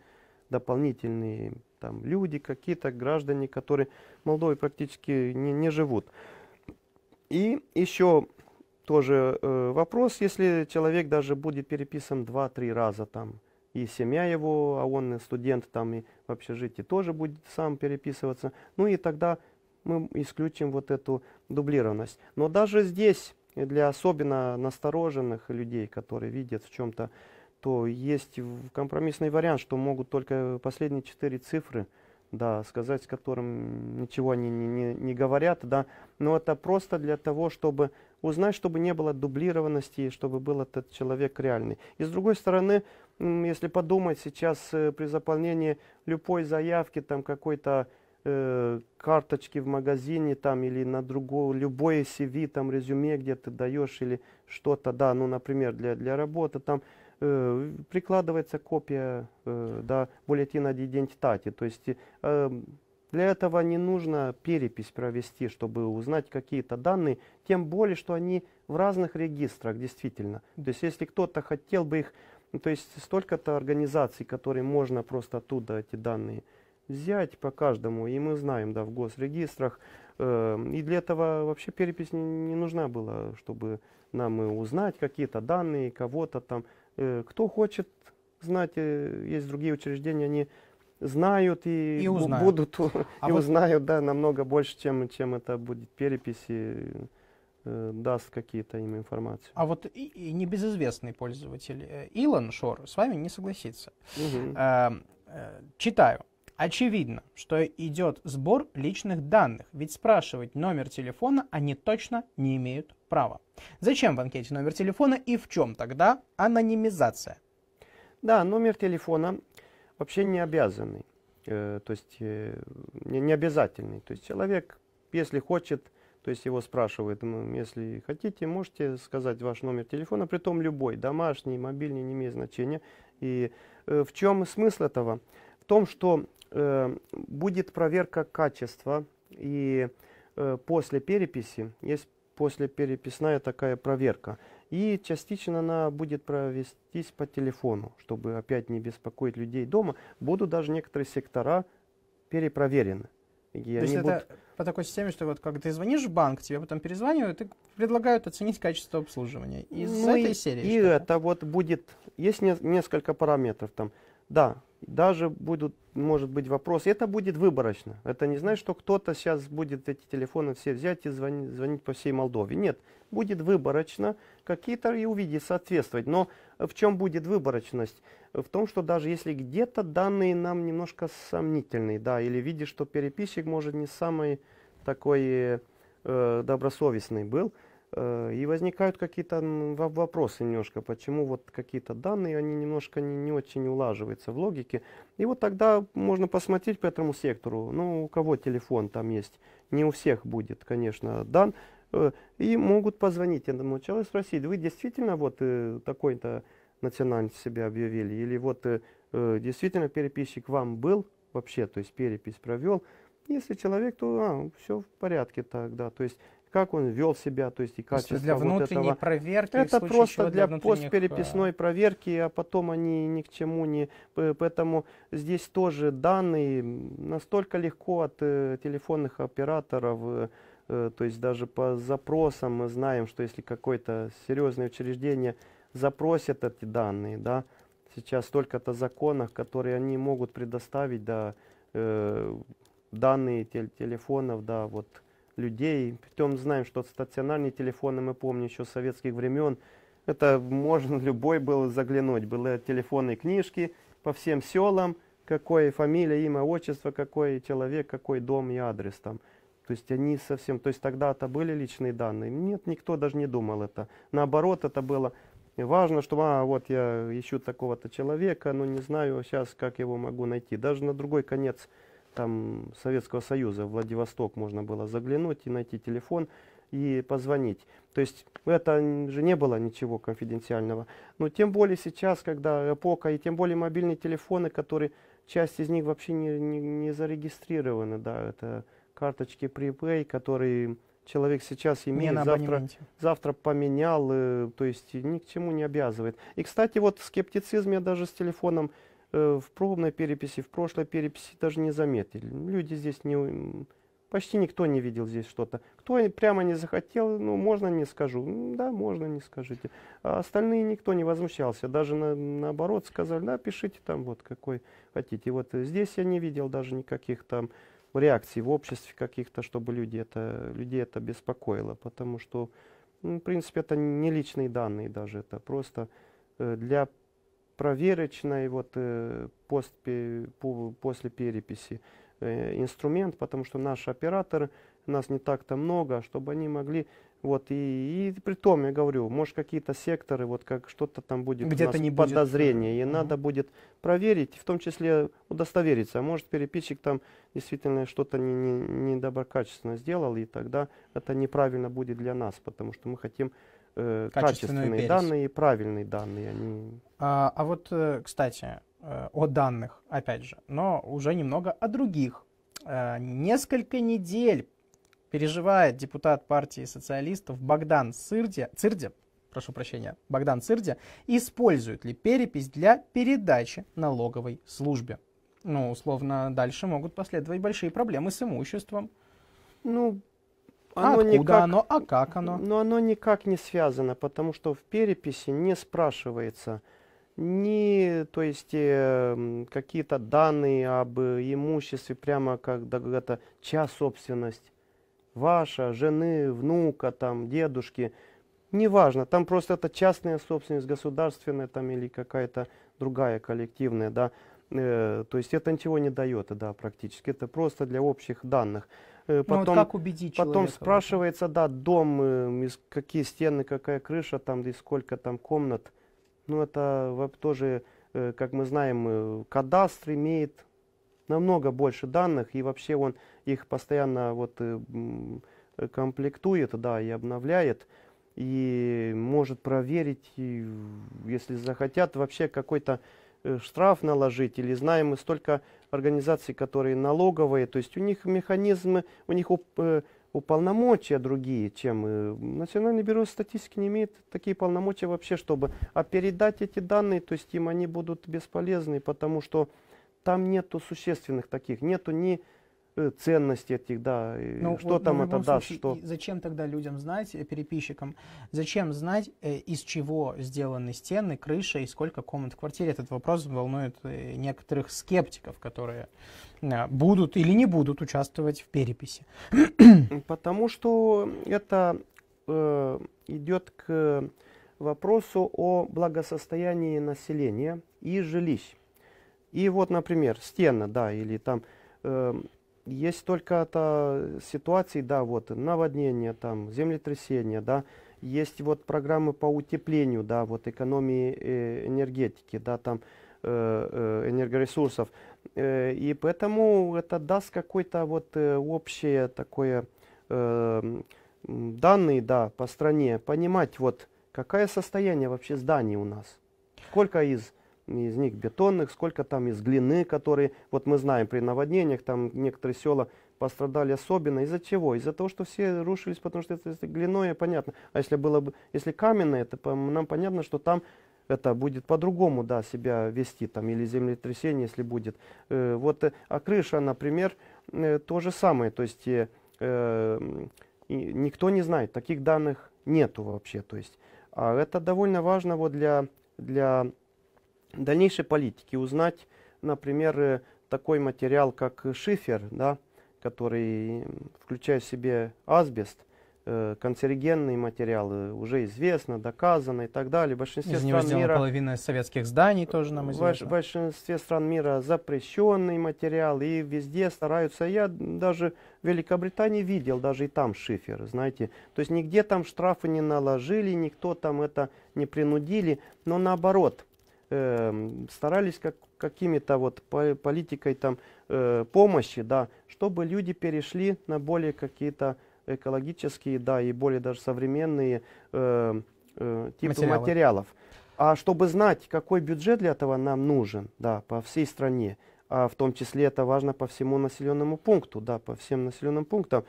дополнительные там, люди, какие-то граждане, которые в Молдове практически не, не живут. И еще тоже э, вопрос, если человек даже будет переписан 2-3 раза там и семья его, а он студент там и в общежитии тоже будет сам переписываться. Ну и тогда мы исключим вот эту дублированность. Но даже здесь, для особенно настороженных людей, которые видят в чем-то, то есть компромиссный вариант, что могут только последние четыре цифры да, сказать, с которым ничего они не, не, не говорят, да, но это просто для того, чтобы узнать, чтобы не было дублированности, чтобы был этот человек реальный. И с другой стороны, если подумать, сейчас э, при заполнении любой заявки, там какой-то э, карточки в магазине там или на другое, любое CV, там резюме, где ты даешь или что-то, да, ну, например, для, для работы, там э, прикладывается копия, э, да, бюллетена идентитати, то есть э, эм, для этого не нужно перепись провести, чтобы узнать какие-то данные, тем более, что они в разных регистрах, действительно. То есть, если кто-то хотел бы их ну, то есть столько-то организаций, которые можно просто оттуда эти данные взять по каждому, и мы знаем, да, в госрегистрах. Э, и для этого вообще перепись не, не нужна была, чтобы нам узнать какие-то данные, кого-то там. Э, кто хочет знать, э, есть другие учреждения, они знают и, и узнают. будут, а и вот... узнают, да, намного больше, чем, чем это будет переписи. Э, даст какие-то им информацию. А вот и, и небезызвестный пользователь э, Илон Шор с вами не согласится. Угу. Э, э, читаю. Очевидно, что идет сбор личных данных, ведь спрашивать номер телефона они точно не имеют права. Зачем в анкете номер телефона и в чем тогда анонимизация? Да, номер телефона вообще не обязанный, э, то есть э, не, не обязательный. То есть человек, если хочет то есть его спрашивают, если хотите, можете сказать ваш номер телефона, при том любой, домашний, мобильный, не имеет значения. И э, в чем смысл этого? В том, что э, будет проверка качества, и э, после переписи, есть после переписная такая проверка, и частично она будет провестись по телефону, чтобы опять не беспокоить людей дома. Будут даже некоторые сектора перепроверены. И То есть будут... это по такой системе, что вот когда ты звонишь в банк, тебе потом перезванивают и предлагают оценить качество обслуживания. Из ну этой и, серии. И что? это вот будет, есть не, несколько параметров там. Да, даже будут, может быть, вопрос. Это будет выборочно. Это не значит, что кто-то сейчас будет эти телефоны все взять и звонить, звонить по всей Молдове. Нет, будет выборочно. Какие-то и увидеть, соответствовать. Но в чем будет выборочность? В том, что даже если где-то данные нам немножко сомнительные, да, или видишь, что переписчик, может, не самый такой э, добросовестный был, э, и возникают какие-то вопросы немножко, почему вот какие-то данные, они немножко не, не очень улаживаются в логике. И вот тогда можно посмотреть по этому сектору, ну, у кого телефон там есть. Не у всех будет, конечно, дан, Э, и могут позвонить этому человеку и спросить, вы действительно вот э, такой-то национальность себя объявили, или вот э, действительно переписчик вам был вообще, то есть перепись провел, если человек, то а, все в порядке тогда, то есть как он вел себя, то есть и качество для вот этого. проверки. Это просто для, для постпереписной проверки, а потом они ни к чему не... Поэтому здесь тоже данные настолько легко от э, телефонных операторов э, Э, то есть даже по запросам мы знаем, что если какое-то серьезное учреждение запросит эти данные, да, сейчас только то законах, которые они могут предоставить, да, э, данные тел телефонов, да, вот людей. Притом знаем, что стационарные телефоны, мы помним еще с советских времен, это можно любой был заглянуть. Были телефонные книжки по всем селам, какое фамилия, имя, отчество, какой человек, какой дом и адрес там. То есть они совсем, то есть тогда это были личные данные? Нет, никто даже не думал это. Наоборот, это было важно, что, а, вот я ищу такого-то человека, но ну, не знаю сейчас, как его могу найти. Даже на другой конец там Советского Союза, Владивосток, можно было заглянуть и найти телефон и позвонить. То есть это же не было ничего конфиденциального. Но тем более сейчас, когда эпоха, и тем более мобильные телефоны, которые часть из них вообще не, не, не зарегистрированы, да, это карточки припей, который человек сейчас имеет, завтра, завтра поменял, э, то есть ни к чему не обязывает. И, кстати, вот скептицизм я даже с телефоном э, в пробной переписи, в прошлой переписи даже не заметил. Люди здесь не... Почти никто не видел здесь что-то. Кто прямо не захотел, ну, можно не скажу. Да, можно не скажите. А остальные никто не возмущался. Даже на, наоборот сказали, да, пишите там вот какой хотите. Вот э, здесь я не видел даже никаких там реакций в обществе каких-то, чтобы люди это, людей это беспокоило, потому что, ну, в принципе, это не личные данные даже, это просто э, для проверочной вот э, пост, после переписи э, инструмент, потому что наш оператор, нас не так-то много, а чтобы они могли вот, и, и при том, я говорю, может, какие-то секторы, вот как что-то там будет Где-то не подозрение, будет. и угу. надо будет проверить, в том числе удостовериться. а Может, переписчик там действительно что-то недоброкачественно не, не сделал, и тогда это неправильно будет для нас, потому что мы хотим э, качественные перец. данные, правильные данные. Они... А, а, а вот, э, кстати, э, о данных, опять же, но уже немного о других. Э, несколько недель переживает депутат партии социалистов Богдан Цырдя, Цырдя прошу прощения, Богдан Цырдя, использует ли перепись для передачи налоговой службе. Ну, условно, дальше могут последовать большие проблемы с имуществом. Ну, а оно а Откуда никак, оно, а как оно? Но ну, оно никак не связано, потому что в переписи не спрашивается ни, то есть, э, какие-то данные об имуществе, прямо как, да, какая-то чья собственность, ваша, жены, внука, там, дедушки, неважно, там просто это частная собственность, государственная там или какая-то другая коллективная, да, э, то есть это ничего не дает, да, практически, это просто для общих данных. Э, ну, потом, вот как убедить потом спрашивается, да, дом, э, из, какие стены, какая крыша, там, и сколько там комнат. Ну, это тоже, э, как мы знаем, э, кадастр имеет намного больше данных, и вообще он их постоянно вот э, э, комплектует, да, и обновляет, и может проверить, если захотят, вообще какой-то э, штраф наложить, или знаем мы столько организаций, которые налоговые, то есть у них механизмы, у них уполномочия другие, чем Национальное бюро статистики не имеет такие полномочия вообще, чтобы а передать эти данные, то есть им они будут бесполезны, потому что там нету существенных таких, нету ни э, ценности этих, да, ну, что вот, там ну, это даст, случае, что... Зачем тогда людям знать, э, переписчикам, зачем знать, э, из чего сделаны стены, крыша и сколько комнат в квартире? Этот вопрос волнует некоторых скептиков, которые будут или не будут участвовать в переписи. Ну, потому что это э, идет к вопросу о благосостоянии населения и жилищ. И вот, например, стена, да, или там э, есть только это ситуации, да, вот наводнение, там землетрясение, да, есть вот программы по утеплению, да, вот экономии э, энергетики, да, там э, э, энергоресурсов. Э, и поэтому это даст какой-то вот э, общее такое э, данные, да, по стране, понимать вот какое состояние вообще зданий у нас, сколько из из них бетонных, сколько там из глины, которые, вот мы знаем, при наводнениях там некоторые села пострадали особенно. Из-за чего? Из-за того, что все рушились, потому что это если глиное, понятно. А если было бы, если каменное, то нам понятно, что там это будет по-другому да, себя вести, там, или землетрясение, если будет. Э, вот, э, а крыша, например, э, то же самое, то есть э, э, никто не знает, таких данных нету вообще, то есть. А это довольно важно вот для, для дальнейшей политики, узнать, например, э, такой материал, как шифер, да, который включает в себе асбест, э, канцерогенные материалы э, уже известно, доказано и так далее. Большинство стран мира половина советских зданий тоже нам известно. В большинстве стран мира запрещенный материал и везде стараются. Я даже в Великобритании видел даже и там шифер, знаете. То есть нигде там штрафы не наложили, никто там это не принудили, но наоборот э, старались как, какими-то вот политикой там, э, помощи, да, чтобы люди перешли на более какие-то экологические, да, и более даже современные э, э, типы Материалы. материалов. А чтобы знать, какой бюджет для этого нам нужен, да, по всей стране, а в том числе это важно по всему населенному пункту, да, по всем населенным пунктам,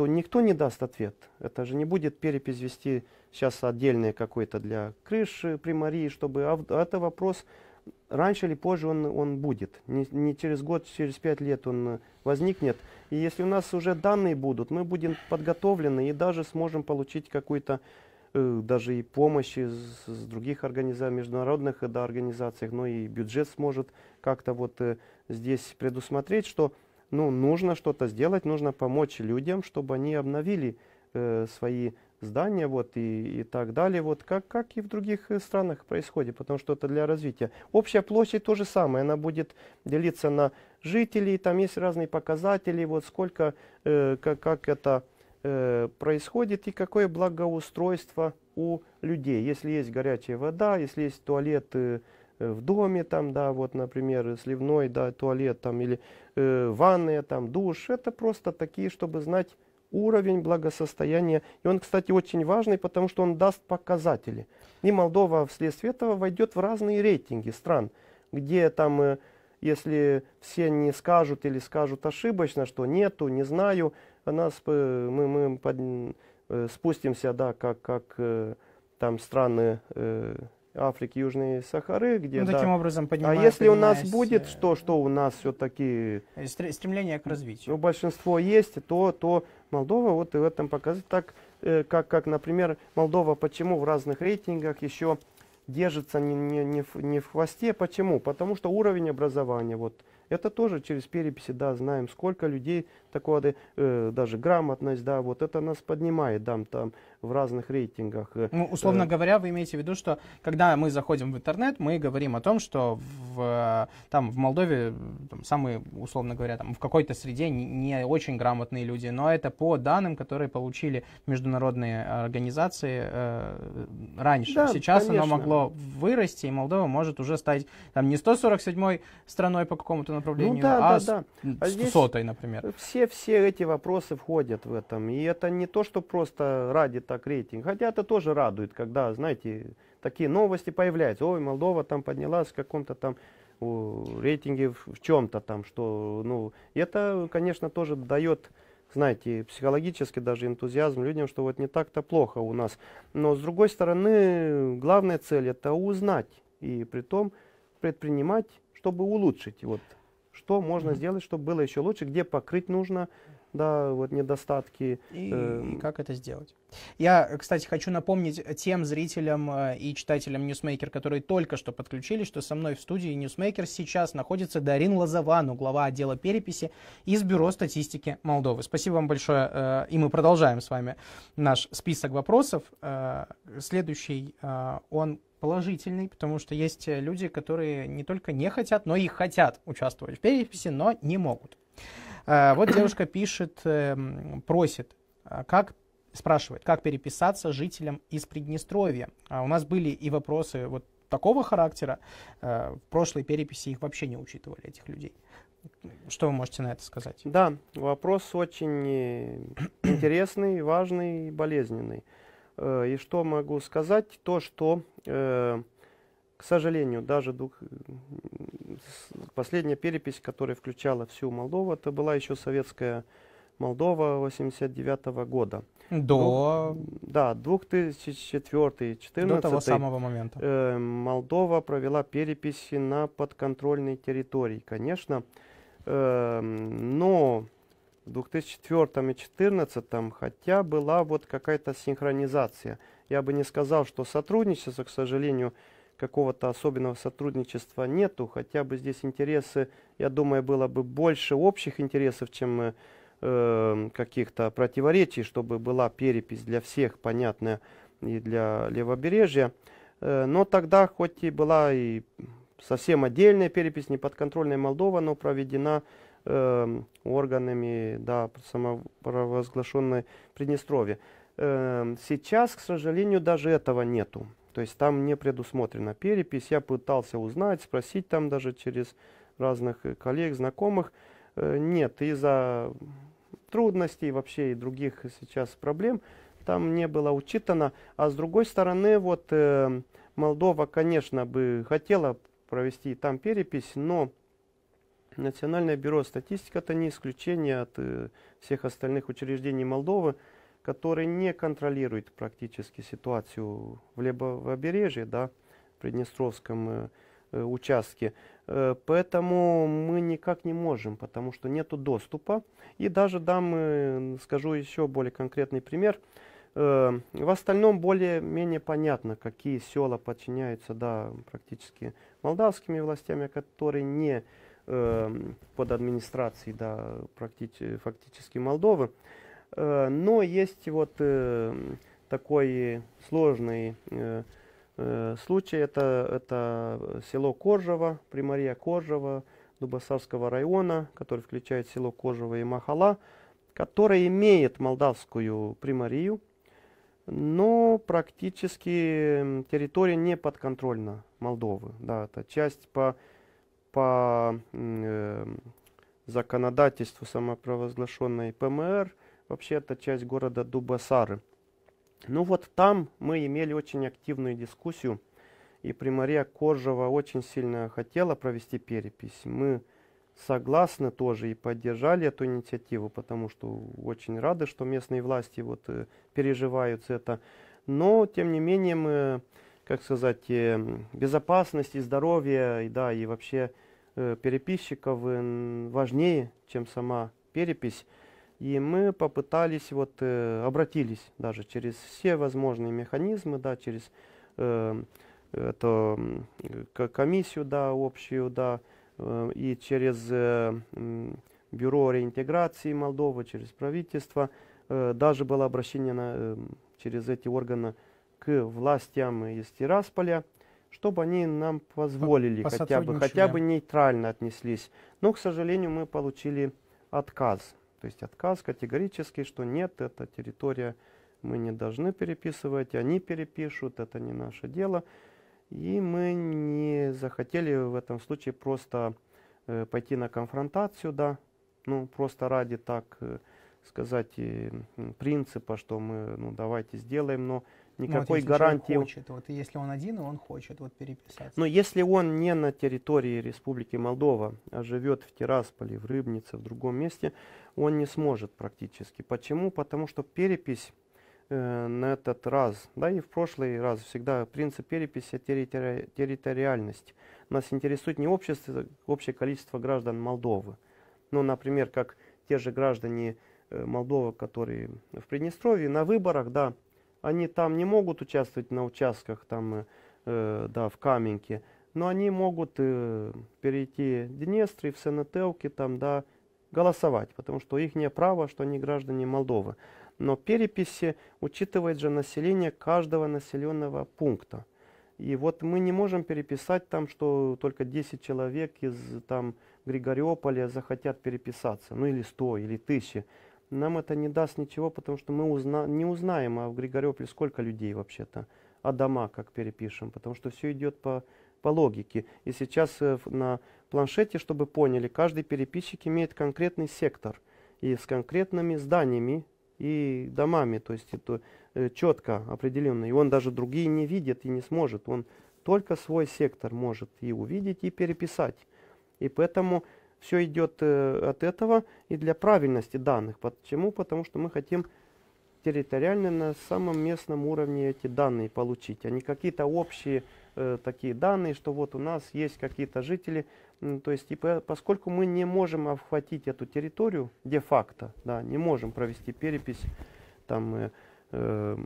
то никто не даст ответ. Это же не будет перепись вести сейчас отдельные какой-то для крыши примарии, чтобы... а это вопрос, раньше или позже он, он будет. Не, не через год, через пять лет он возникнет. И если у нас уже данные будут, мы будем подготовлены и даже сможем получить какую-то э, даже и помощь из, из других организаций, международных да, организаций, но и бюджет сможет как-то вот э, здесь предусмотреть, что ну, нужно что-то сделать, нужно помочь людям, чтобы они обновили э, свои здания вот, и, и так далее, вот, как, как и в других э, странах происходит, потому что это для развития. Общая площадь то же самое, она будет делиться на жителей, там есть разные показатели, вот сколько, э, как, как это э, происходит и какое благоустройство у людей. Если есть горячая вода, если есть туалеты, э, в доме, там, да, вот, например, сливной, да, туалет, там, или э, ванная, там, душ. Это просто такие, чтобы знать уровень благосостояния. И он, кстати, очень важный, потому что он даст показатели. И Молдова вследствие этого войдет в разные рейтинги стран, где там... Э, если все не скажут или скажут ошибочно, что нету, не знаю, нас, э, мы, мы под, э, спустимся, да, как, как э, там страны Африки, Южной Сахары, где... Ну, да. образом поднимая, А если у нас будет, что, что у нас все-таки... Э, стремление к развитию. Ну, большинство есть, то, то Молдова вот и в этом показывает. Так, э, как, как, например, Молдова почему в разных рейтингах еще держится не, не, не, в, не в хвосте. Почему? Потому что уровень образования, вот, это тоже через переписи, да, знаем, сколько людей такого, э, даже грамотность, да, вот это нас поднимает, да, там, в разных рейтингах. Э, ну, условно э, говоря, вы имеете в виду, что когда мы заходим в интернет, мы говорим о том, что в, там, в Молдове там, самые, условно говоря, там, в какой-то среде не очень грамотные люди, но это по данным, которые получили международные организации э, раньше. Да, Сейчас конечно. оно могло вырасти, и Молдова может уже стать там, не 147-й страной по какому-то направлению, ну, да, а да, да. 100-й, а например. Все, все эти вопросы входят в этом. И это не то, что просто ради так рейтинг. Хотя это тоже радует, когда, знаете, такие новости появляются. Ой, Молдова там поднялась в каком-то там о, рейтинге в, в чем-то там, что, ну, это, конечно, тоже дает знаете, психологически даже энтузиазм людям, что вот не так-то плохо у нас. Но с другой стороны, главная цель это узнать и при том предпринимать, чтобы улучшить. Вот что можно сделать, чтобы было еще лучше, где покрыть нужно, да, вот недостатки. И, э... и как это сделать? Я, кстати, хочу напомнить тем зрителям э, и читателям Newsmaker, которые только что подключились, что со мной в студии Newsmaker сейчас находится Дарин Лазавану, глава отдела переписи из Бюро статистики Молдовы. Спасибо вам большое, э, и мы продолжаем с вами наш список вопросов. Э, следующий, он положительный, потому что есть э, люди, которые не только не хотят, но и хотят участвовать в переписи, но не могут. Э, вот девушка пишет, эм, просит, э, как спрашивает, как переписаться жителям из Приднестровья. А у нас были и вопросы вот такого характера. В прошлой переписи их вообще не учитывали, этих людей. Что вы можете на это сказать? Да, вопрос очень интересный, важный и болезненный. Э, и что могу сказать? То, что, э, к сожалению, даже э, последняя перепись, которая включала всю Молдову, это была еще советская Молдова 89 года. До... да, 2004-2014. До того самого момента. Молдова провела переписи на подконтрольной территории, конечно. Эм, но в 2004 и 2014, хотя была вот какая-то синхронизация. Я бы не сказал, что сотрудничество, к сожалению, какого-то особенного сотрудничества нету, хотя бы здесь интересы, я думаю, было бы больше общих интересов, чем э, эм, каких-то противоречий, чтобы была перепись для всех понятная и для левобережья. Э, но тогда хоть и была и совсем отдельная перепись, не подконтрольная Молдова, но проведена Эм, органами да, самопровозглашенной Приднестровья. Эм, сейчас, к сожалению, даже этого нету. То есть там не предусмотрена перепись. Я пытался узнать, спросить там даже через разных э, коллег, знакомых. Э, нет, из-за трудностей вообще и других сейчас проблем там не было учитано. А с другой стороны, вот эм, Молдова, конечно, бы хотела провести там перепись, но Национальное бюро статистика это не исключение от э, всех остальных учреждений Молдовы, которые не контролируют практически ситуацию в левобережье, да, в Приднестровском э, э, участке. Поэтому мы никак не можем, потому что нет доступа. И даже дам, скажу еще более конкретный пример. В остальном более-менее понятно, какие села подчиняются да, практически молдавскими властями, а которые не Эм, под администрацией да, практически, фактически Молдовы. Э, но есть вот э, такой сложный э, случай. Это, это село Коржево, примария Кожево, Дубасарского района, который включает село Кожево и Махала, которое имеет молдавскую примарию, но практически территория не подконтрольна Молдовы. Да, это часть по по эм, законодательству самопровозглашенной ПМР, вообще это часть города Дубасары. Ну вот там мы имели очень активную дискуссию, и примария Коржева очень сильно хотела провести перепись. Мы согласны тоже и поддержали эту инициативу, потому что очень рады, что местные власти вот э, переживают это. Но, тем не менее, мы как сказать, э, безопасность и здоровья и, да, и вообще э, переписчиков э, важнее, чем сама перепись. И мы попытались, вот, обратились даже через все возможные механизмы, да, через э, эту комиссию, да, общую, да, и через бюро реинтеграции Молдовы, через правительство. Даже было обращение на, через эти органы к властям из Тирасполя, чтобы они нам позволили По хотя бы, хотя бы нейтрально отнеслись. Но, к сожалению, мы получили отказ. То есть отказ категорический, что нет, эта территория мы не должны переписывать, они перепишут, это не наше дело. И мы не захотели в этом случае просто э, пойти на конфронтацию, да, ну просто ради так э, сказать э, принципа, что мы, ну давайте сделаем, но ну, никакой ну, вот гарантии. Он хочет, вот если он один, он хочет вот переписаться. Но если он не на территории Республики Молдова, а живет в Тирасполе, в Рыбнице, в другом месте, он не сможет практически. Почему? Потому что перепись э, на этот раз, да и в прошлый раз всегда принцип переписи территори территориальность. Нас интересует не общество, общее количество граждан Молдовы. Ну, например, как те же граждане э, Молдовы, которые в Приднестровье, на выборах, да, они там не могут участвовать на участках там, э, э, да, в Каменке, но они могут э, перейти в и в Сенетелке, там, да, голосовать, потому что их не право, что они граждане Молдовы. Но переписи учитывает же население каждого населенного пункта. И вот мы не можем переписать там, что только 10 человек из там, Григориополя захотят переписаться, ну или 100, или 1000 нам это не даст ничего, потому что мы узна не узнаем, а в Григорёполе сколько людей вообще-то, а дома как перепишем, потому что все идет по, по логике. И сейчас э, на планшете, чтобы поняли, каждый переписчик имеет конкретный сектор и с конкретными зданиями и домами, то есть это э, четко определенно. И он даже другие не видит и не сможет, он только свой сектор может и увидеть, и переписать. И поэтому все идет э, от этого и для правильности данных. Почему? Потому что мы хотим территориально на самом местном уровне эти данные получить, а не какие-то общие э, такие данные, что вот у нас есть какие-то жители. То есть, и поскольку мы не можем охватить эту территорию де-факто, да, не можем провести перепись там, э, э,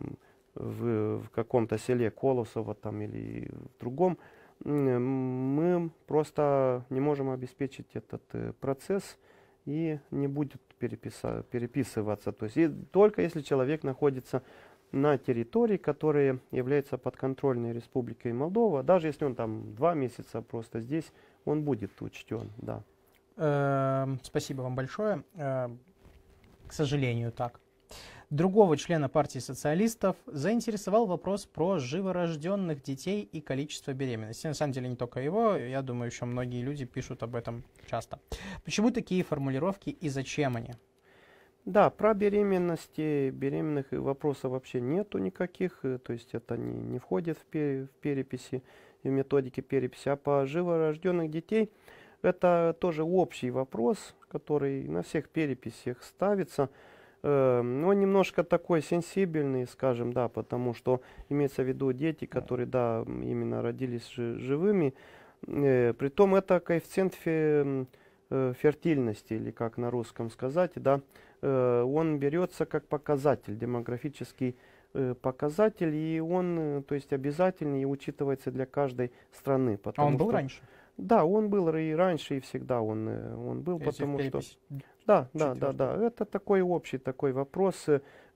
в, в каком-то селе Колосово там, или в другом, э, мы просто не можем обеспечить этот э, процесс и не будет переписа, переписываться. То есть и только если человек находится на территории, которая является подконтрольной Республикой Молдова, даже если он там два месяца просто здесь, он будет учтен, да. Эм, спасибо вам большое. Э, к сожалению, так. Другого члена партии социалистов заинтересовал вопрос про живорожденных детей и количество беременности. На самом деле не только его, я думаю, еще многие люди пишут об этом часто. Почему такие формулировки и зачем они? Да, про беременности, беременных вопросов вообще нету никаких, э, то есть это не, не входит в, пер, в переписи, в методике переписи. А по живорожденных детей это тоже общий вопрос, который на всех переписях ставится – ну немножко такой сенсибельный, скажем, да, потому что имеется в виду дети, которые, да, именно родились живыми. Э, Притом это коэффициент э, фертильности, или как на русском сказать, да, он берется как показатель, демографический показатель, и он, то есть, обязательный и учитывается для каждой страны. А он был что, раньше? Да, он был и раньше, и всегда он, он был, Эти потому что... Да, Чуть да, да, да. Это такой общий такой вопрос.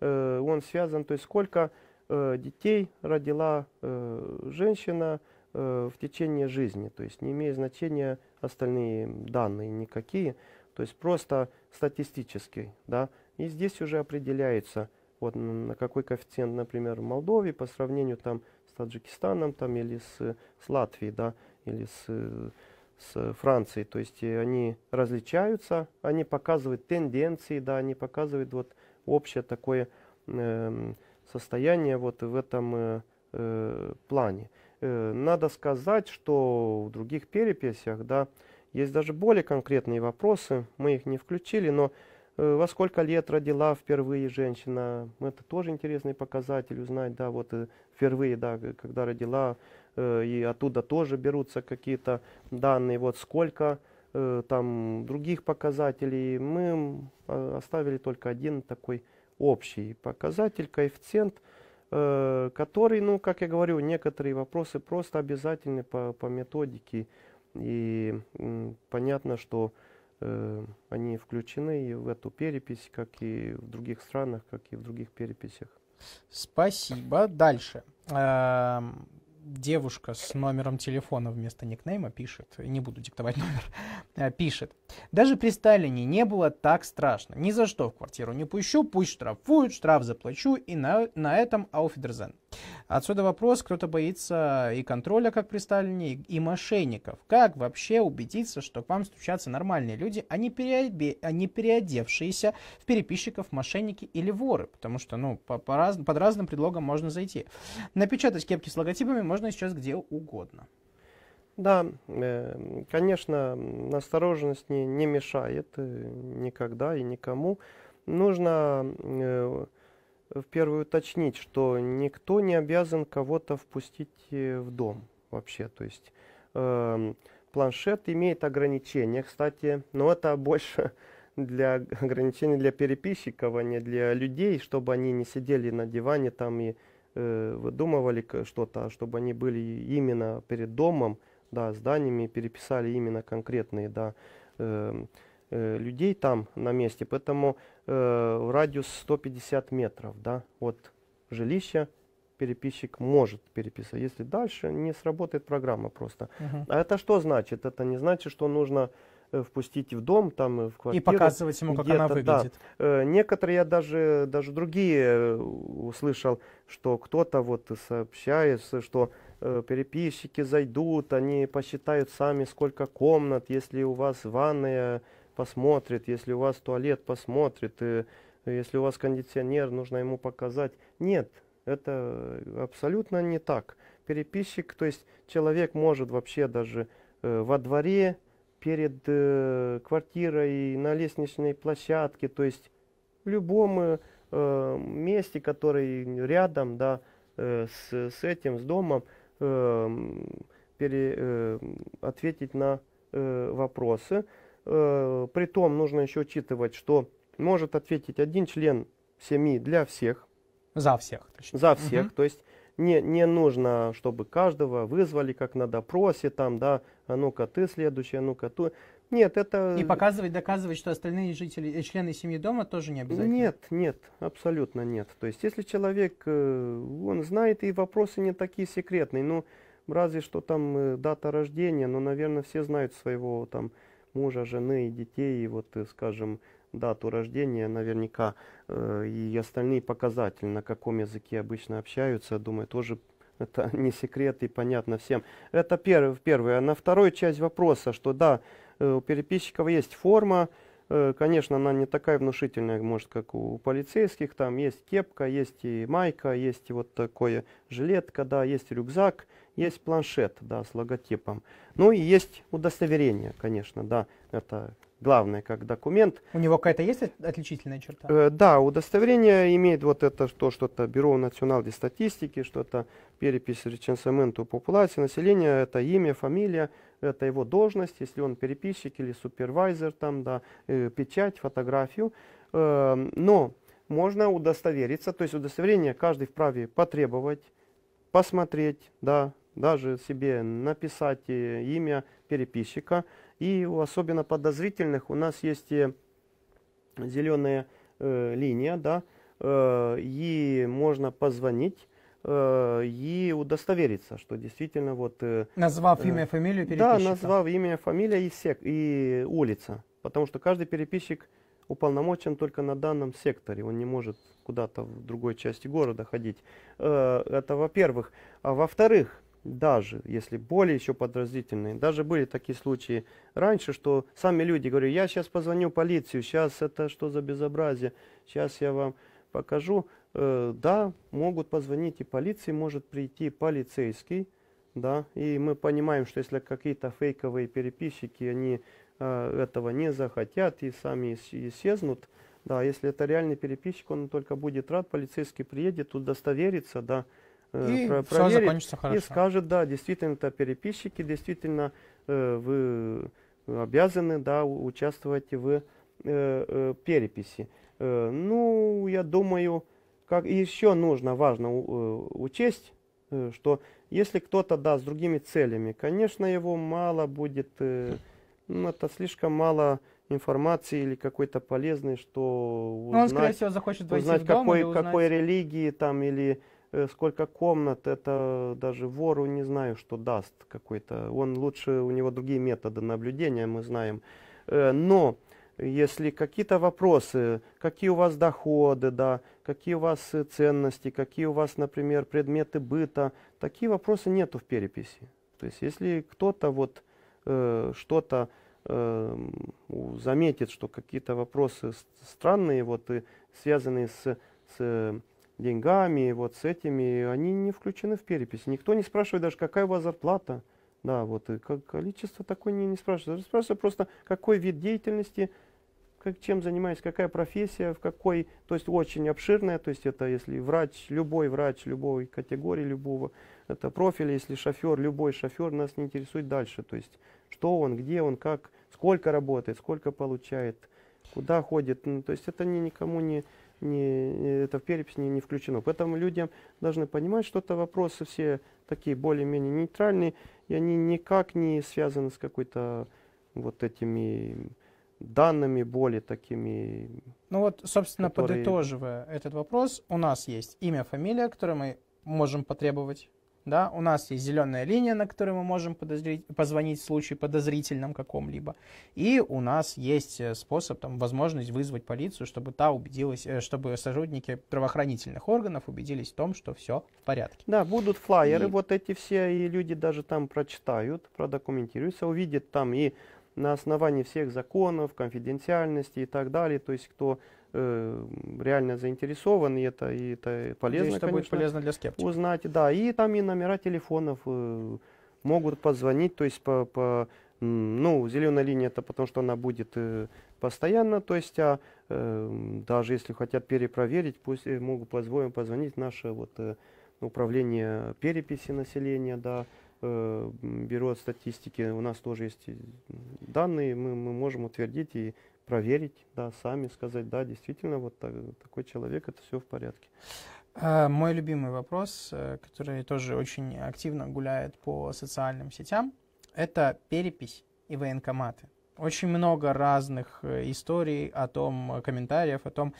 Э, он связан, то есть сколько э, детей родила э, женщина э, в течение жизни, то есть не имеет значения остальные данные никакие, то есть просто статистический, да. И здесь уже определяется, вот на какой коэффициент, например, в Молдове по сравнению там с Таджикистаном там или с, с Латвией, да, или с с Францией. То есть э, они различаются, они показывают тенденции, да, они показывают вот общее такое э, состояние вот в этом э, э, плане. Э, надо сказать, что в других переписях, да, есть даже более конкретные вопросы, мы их не включили, но э, во сколько лет родила впервые женщина, это тоже интересный показатель узнать, да, вот впервые, да, когда родила, Э, и оттуда тоже берутся какие-то данные, вот сколько э, там других показателей. Мы оставили только один такой общий показатель, коэффициент, э, который, ну, как я говорю, некоторые вопросы просто обязательны по, по методике. И понятно, что они включены и в эту перепись, как и в других странах, как и в других переписях. Спасибо. Дальше. Эм, девушка с номером телефона вместо никнейма пишет, не буду диктовать номер, Э, пишет. Даже при Сталине не было так страшно. Ни за что в квартиру не пущу, пусть штрафуют, штраф заплачу и на, на этом ауфидерзен. Отсюда вопрос, кто-то боится и контроля, как при Сталине, и, и мошенников. Как вообще убедиться, что к вам стучатся нормальные люди, а не, переобе, а не переодевшиеся в переписчиков мошенники или воры? Потому что ну, по, по раз, под разным предлогом можно зайти. Напечатать кепки с логотипами можно сейчас где угодно. Да, эм, конечно, настороженность не, не мешает э, никогда и никому. Нужно э, в первую уточнить, что никто не обязан кого-то впустить э, в дом вообще. То есть э, планшет имеет ограничения, кстати, но это больше для ограничений для переписчиков, а не для людей, чтобы они не сидели на диване там и э, выдумывали что-то, а чтобы они были именно перед домом, да, зданиями, переписали именно конкретные, да, э, э, людей там на месте, поэтому э, радиус 150 метров, да, от жилища переписчик может переписать. Если дальше не сработает программа просто. Угу. А это что значит? Это не значит, что нужно э, впустить в дом, там, э, в квартиру. И показывать ему, как она выглядит. Да. Э, некоторые, я даже, даже другие услышал, что кто-то вот сообщает, что Э, переписчики зайдут, они посчитают сами, сколько комнат, если у вас ванная, посмотрит, если у вас туалет, посмотрит, э, если у вас кондиционер, нужно ему показать. Нет, это абсолютно не так. Переписчик, то есть человек может вообще даже э, во дворе, перед квартирой, на лестничной площадке, то есть в любом месте, который рядом, да, с, с этим, с домом, э, пере, э, ответить на э, вопросы. Э, притом нужно еще учитывать, что может ответить один член семьи для всех. За всех, точнее. За всех, угу. то есть не, не нужно, чтобы каждого вызвали, как на допросе, там, да, а ну-ка ты следующий, а ну-ка ты. Нет, это... И показывать, доказывать, что остальные жители, э, члены семьи дома тоже не обязательно? Нет, нет, абсолютно нет. То есть, если человек, э, он знает, и вопросы не такие секретные, ну, разве что там э, дата рождения, но, наверное, все знают своего там мужа, жены и детей, и вот, скажем, дату рождения наверняка, и остальные показатели, на каком языке обычно общаются, думаю, тоже это не секрет и понятно всем. Это перв, первое. А на вторую часть вопроса, что да, Э, у переписчиков есть форма, э, конечно, она не такая внушительная, может, как у полицейских, там есть кепка, есть и майка, есть и вот такое жилетка, да, есть рюкзак, есть планшет, да, с логотипом. Ну и есть удостоверение, конечно, да это главное как документ. У него какая-то есть отличительная черта? Э, да, удостоверение имеет вот это то, что-то Бюро национальной статистики, что-то перепись реценсаменту популяции населения, это имя, фамилия, это его должность, если он переписчик или супервайзер, там, да, э, печать, фотографию. Э, но можно удостовериться, то есть удостоверение каждый вправе потребовать, посмотреть, да, даже себе написать э, имя переписчика, и у особенно подозрительных у нас есть и зеленая э, линия, да, э, и можно позвонить э, и удостовериться, что действительно вот... Э, назвав э, имя, фамилию переписчика. Да, назвав имя, фамилия и, сек, и улица. Потому что каждый переписчик уполномочен только на данном секторе, он не может куда-то в другой части города ходить. Э, это во-первых. А во-вторых, даже если более еще подозрительные. Даже были такие случаи раньше, что сами люди говорят, я сейчас позвоню полицию, сейчас это что за безобразие, сейчас я вам покажу. Э, да, могут позвонить и полиции, может прийти полицейский, да, и мы понимаем, что если какие-то фейковые переписчики, они э, этого не захотят и сами исчезнут, да, если это реальный переписчик, он только будет рад, полицейский приедет, удостоверится, да, Э, и проверит все хорошо. и скажет, да, действительно, это переписчики, действительно, э, вы э, обязаны да, участвовать в переписи. Ну, я думаю, как еще нужно, важно учесть, что если кто-то, да, с другими целями, конечно, его мало будет, ну, это слишком мало информации или какой-то полезной, что узнать, ну, он, скорее всего, захочет узнать, в какой, узнать... какой религии там или Э, сколько комнат, это даже вору не знаю, что даст какой-то. Он лучше, у него другие методы наблюдения, мы знаем. Э, но если какие-то вопросы, какие у вас доходы, да, какие у вас э, ценности, какие у вас, например, предметы быта, такие вопросы нету в переписи. То есть если кто-то вот э, что-то э, заметит, что какие-то вопросы странные, вот, и связанные с, с деньгами, вот с этими, они не включены в перепись. Никто не спрашивает даже, какая у вас зарплата. Да, вот и как, количество такое не, не спрашивают. Спрашивают просто, какой вид деятельности, как, чем занимаетесь, какая профессия, в какой, то есть очень обширная, то есть это если врач, любой врач, любой категории, любого это профиль если шофер, любой шофер нас не интересует дальше, то есть что он, где он, как, сколько работает, сколько получает, куда ходит, ну, то есть это не никому не, не, это в перепись не, не включено. Поэтому людям должны понимать, что это вопросы все такие более-менее нейтральные, и они никак не связаны с какой-то вот этими данными более такими. Ну вот, собственно, которые... подытоживая этот вопрос, у нас есть имя, фамилия, которое мы можем потребовать да, у нас есть зеленая линия, на которой мы можем позвонить в случае подозрительном каком-либо, и у нас есть э, способ, там, возможность вызвать полицию, чтобы та убедилась, э, чтобы сотрудники правоохранительных органов убедились в том, что все в порядке. Да, будут флайеры и... вот эти все, и люди даже там прочитают, продокументируются, увидят там и на основании всех законов, конфиденциальности и так далее, то есть кто Э, реально заинтересован, и это, и это полезно, Надеюсь, это конечно, будет полезно для скептиков. Узнать, да, и там и номера телефонов э, могут позвонить, то есть по, по ну, зеленая линия это потому, что она будет э, постоянно, то есть а, даже если хотят перепроверить, пусть могут позвонить, позвонить наше вот управление переписи населения, да, бюро статистики, у нас тоже есть данные, мы, мы можем утвердить и проверить, да, сами сказать, да, действительно, вот так, такой человек, это все в порядке. Э, мой любимый вопрос, э, который тоже очень активно гуляет по социальным сетям, это перепись и военкоматы. Очень много разных э, историй о том, э, комментариев о том,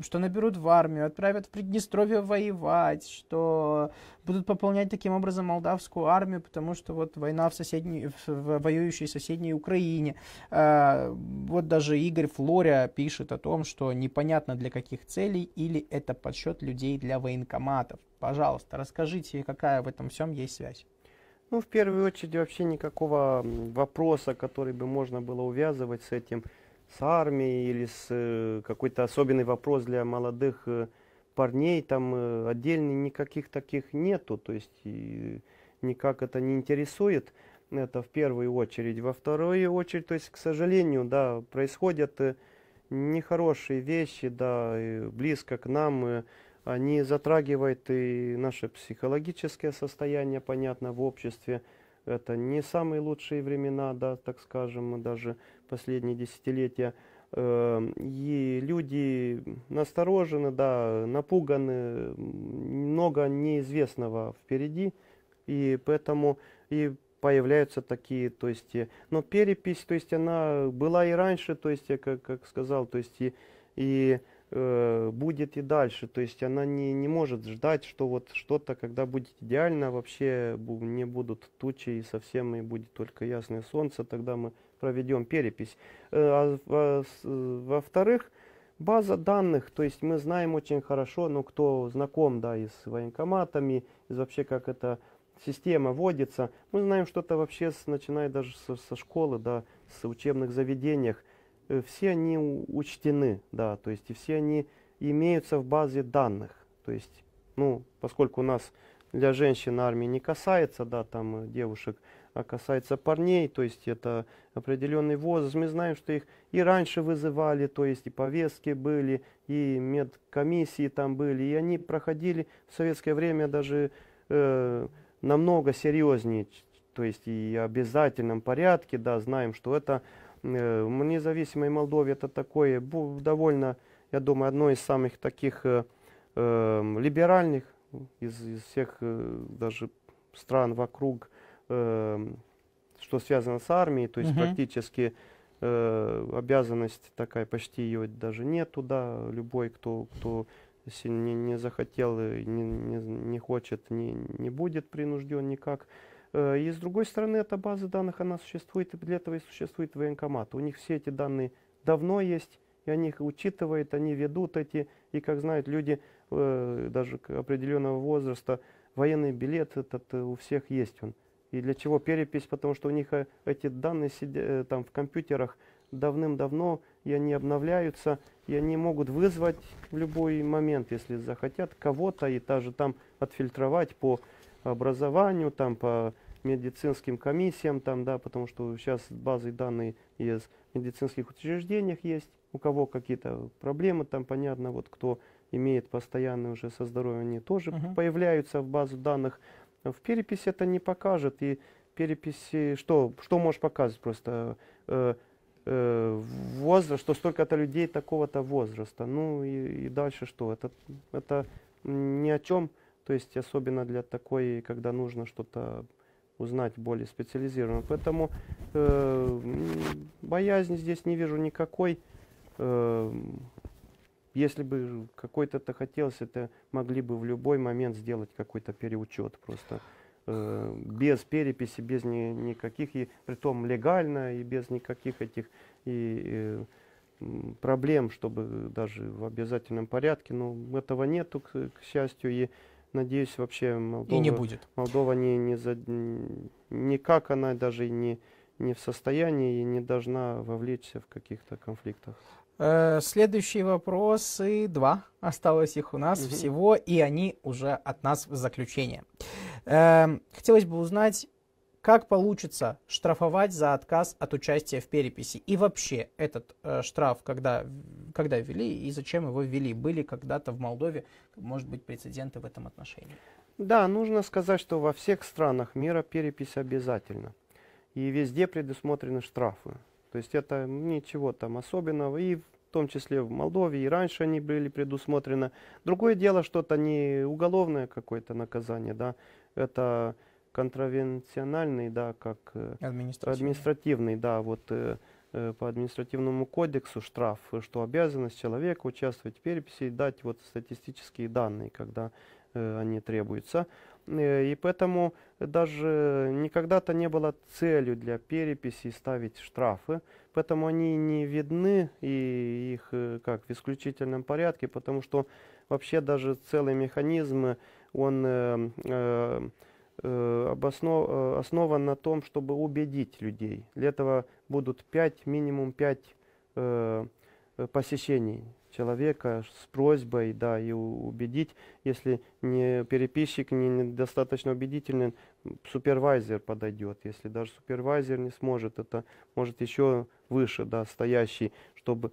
что наберут в армию, отправят в Приднестровье воевать, что будут пополнять таким образом молдавскую армию, потому что вот война в, соседней, в воюющей соседней Украине. А, вот даже Игорь Флоря пишет о том, что непонятно для каких целей или это подсчет людей для военкоматов. Пожалуйста, расскажите, какая в этом всем есть связь. Ну, в первую очередь, вообще никакого вопроса, который бы можно было увязывать с этим, с армией или с э, какой-то особенный вопрос для молодых э, парней, там э, отдельный, никаких таких нету, то есть никак это не интересует, это в первую очередь. Во вторую очередь, то есть, к сожалению, да, происходят нехорошие вещи, да, близко к нам, а, не затрагивает и наше психологическое состояние, понятно, в обществе. Это не самые лучшие времена, да, так скажем, даже последние десятилетия. Эм, и люди насторожены, да, напуганы, много неизвестного впереди, и поэтому и появляются такие, то есть, э, но перепись, то есть она была и раньше, то есть, я как, как сказал, то есть, и, и Э, будет и дальше. То есть она не, не может ждать, что вот что-то, когда будет идеально, вообще не будут тучи и совсем и будет только ясное солнце, тогда мы проведем перепись. Э, а, а, Во-вторых, база данных, то есть мы знаем очень хорошо, ну кто знаком, да, и с военкоматами, и вообще как эта система водится, мы знаем что-то вообще, с, начиная даже со, со школы, да, с учебных заведениях, Э, все они учтены, да, то есть и все они имеются в базе данных. То есть, ну, поскольку у нас для женщин армии не касается, да, там э, девушек, а касается парней, то есть это определенный возраст. Мы знаем, что их и раньше вызывали, то есть и повестки были, и медкомиссии там были, и они проходили в советское время даже э, намного серьезнее, то есть и в обязательном порядке, да, знаем, что это Э, в независимой Молдове это такое довольно, я думаю, одно из самых таких э, эм, либеральных из, из всех э, даже стран вокруг, э, что связано с армией, то есть угу. практически э, обязанность такая почти ее даже нету, да, любой, кто, кто если не, не захотел, не, не, не хочет, не, не будет принужден никак. И с другой стороны, эта база данных, она существует, и для этого и существует военкомат. У них все эти данные давно есть, и они их учитывают, они ведут эти, и как знают люди э, даже определенного возраста, военный билет этот э, у всех есть он. И для чего перепись? Потому что у них э, эти данные сидя, там в компьютерах давным-давно, и они обновляются, и они могут вызвать в любой момент, если захотят, кого-то, и даже там отфильтровать по образованию, там, по медицинским комиссиям, там, да, потому что сейчас базы данные из медицинских учреждениях есть, у кого какие-то проблемы, там понятно, вот кто имеет постоянное уже со здоровьем, они тоже угу. появляются в базу данных. В переписи это не покажет, и переписи, что, что можешь показать просто, э, э, возраст, что столько-то людей такого-то возраста, ну и, и дальше что, это, это ни о чем то есть особенно для такой, когда нужно что-то узнать более специализированно. Поэтому э, боязни здесь не вижу никакой. Э, если бы какой-то это хотелось, это могли бы в любой момент сделать какой-то переучет просто э, без переписи, без ни, никаких, и при том легально, и без никаких этих и, и э, проблем, чтобы даже в обязательном порядке. Но этого нету, к, к счастью, и Надеюсь, вообще Молдова... И не будет. Молдова не, не за... никак она даже не, не в состоянии и не должна вовлечься в каких-то конфликтах. Э, Следующие вопросы, два, осталось их у нас угу. всего, и они уже от нас в заключение. Э, хотелось бы узнать, как получится штрафовать за отказ от участия в переписи. И вообще этот э, штраф, когда, когда ввели и зачем его ввели, были когда-то в Молдове, может быть, прецеденты в этом отношении. Да, нужно сказать, что во всех странах мира перепись обязательна. И везде предусмотрены штрафы. То есть это ничего там особенного. И в том числе в Молдове, и раньше они были предусмотрены. Другое дело, что-то не уголовное какое-то наказание, да, это контравенциональный, да, как э, административный, административный да, вот э, э, по административному кодексу штраф, что обязанность человека участвовать в переписи и дать вот статистические данные, когда э, они требуются. И поэтому даже никогда-то не было целью для переписи ставить штрафы, поэтому они не видны и их как в исключительном порядке, потому что вообще даже целый механизм, он э, э, Э, обоснов, э, основан на том, чтобы убедить людей. Для этого будут 5, минимум 5 э, э, посещений человека с просьбой, да, и убедить, если не переписчик недостаточно не убедительный, супервайзер подойдет. Если даже супервайзер не сможет, это может еще выше, да, стоящий, чтобы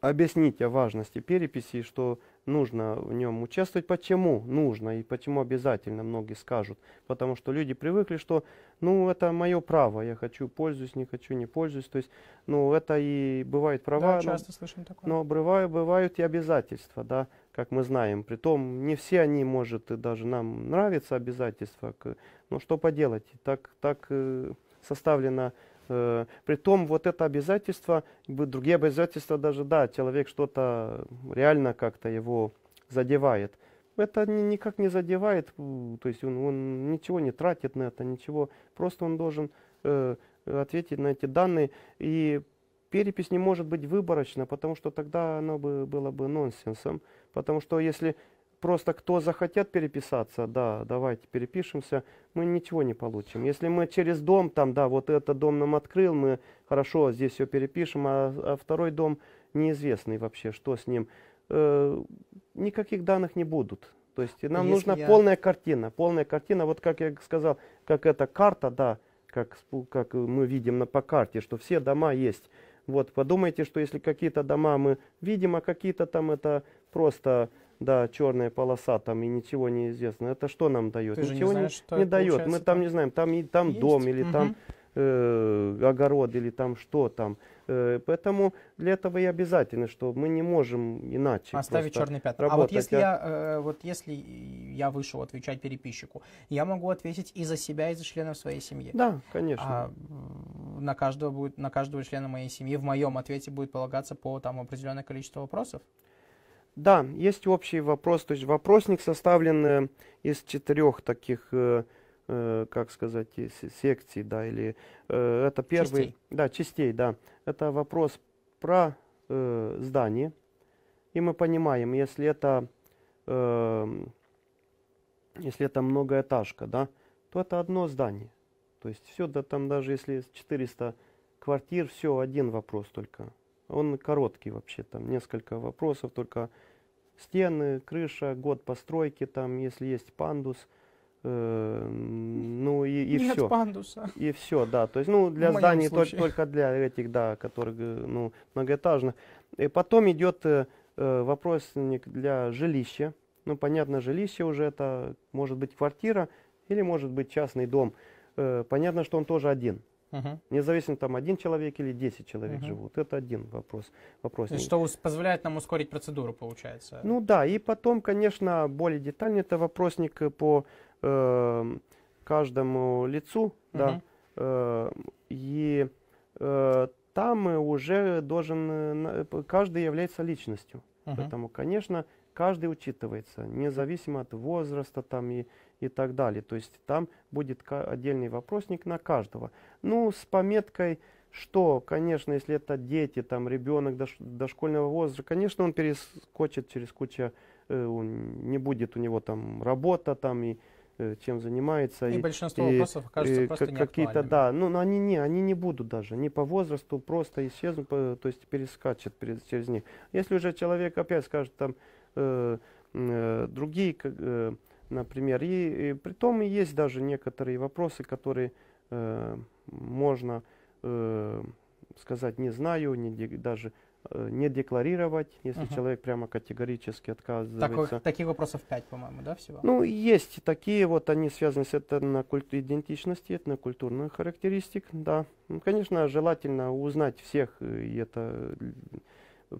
объяснить о важности переписи, что нужно в нем участвовать. Почему нужно и почему обязательно, многие скажут. Потому что люди привыкли, что ну это мое право, я хочу, пользуюсь, не хочу, не пользуюсь. То есть, ну это и бывает права, да, часто но, слышим такое. но бывают, бывают и обязательства, да, как мы знаем. Притом не все они, может, и даже нам нравятся обязательства, но что поделать, так, так э, составлена Э, притом вот это обязательство, другие обязательства даже, да, человек что-то реально как-то его задевает. Это никак не задевает, то есть он, он ничего не тратит на это, ничего. Просто он должен э, ответить на эти данные. И перепись не может быть выборочна, потому что тогда она бы, была бы нонсенсом. Потому что если просто кто захотят переписаться, да, давайте перепишемся, мы ничего не получим. Если мы через дом, там, да, вот этот дом нам открыл, мы хорошо здесь все перепишем, а, а второй дом неизвестный вообще, что с ним, э, никаких данных не будут. То есть нам Если нужна я... полная картина, полная картина, вот как я сказал, как эта карта, да, как, как мы видим на, по карте, что все дома есть. Вот, подумайте, что если какие-то дома мы видим, а какие-то там это просто да, черная полоса там и ничего не известно. Это что нам дает? ничего не, знаешь, не, что не дает. Мы там не знаем, там, и, там дом или угу. там э, огород или там что там. Э, поэтому для этого и обязательно, что мы не можем иначе. Оставить а черный пятый. Работать. А вот если, а? Я, э, вот если я вышел отвечать переписчику, я могу ответить и за себя, и за членов своей семьи. Да, конечно. А на каждого, будет, на каждого члена моей семьи в моем ответе будет полагаться по там, определенное количество вопросов? Да, есть общий вопрос, то есть вопросник составлен э, из четырех таких, э, э, как сказать, секций, да, или это первый, частей. да, частей, да. Это вопрос про здание, и мы понимаем, если это, эм, если это многоэтажка, да, то это одно здание. То есть все, да, там даже если 400 квартир, все один вопрос только. Он короткий вообще, там несколько вопросов, только стены, крыша, год постройки, там, если есть пандус, э, ну и, и Нет все. пандуса. И все, да. То есть, ну, для зданий только, только для этих, да, которые э, ну, многоэтажных. И потом идет э, э, вопросник для жилища. Ну, понятно, жилище уже это может быть квартира или может быть частный дом. Э, понятно, что он тоже один. Угу. Независимо, там один человек или 10 человек угу. живут. Это один вопрос. вопрос и что позволяет нам ускорить процедуру, получается? Ну да, и потом, конечно, более детально это вопросник по э, каждому лицу. Угу. Да, э, и э, там уже должен, каждый является личностью. Угу. Поэтому, конечно, каждый учитывается, независимо от возраста там и и так далее. То есть там будет отдельный вопросник на каждого. Ну, с пометкой, что, конечно, если это дети, там, ребенок дош дошкольного возраста, конечно, он перескочит через кучу, э, он, не будет у него там работа там и э, чем занимается. И, и большинство и, вопросов окажутся э, просто какие-то, да, ну, но они не, они не будут даже, не по возрасту, просто исчезнут, по, э, то есть перескачет через них. Если уже человек опять скажет там э, э, другие например. И, и при том и есть даже некоторые вопросы, которые э, можно э, сказать не знаю, не даже э, не декларировать, если угу. человек прямо категорически отказывается. Так, таких вопросов пять, по-моему, да, всего? Ну, есть такие, вот они связаны с этнокультурной идентичностью, этнокультурных характеристик, да. Ну, конечно, желательно узнать всех, и это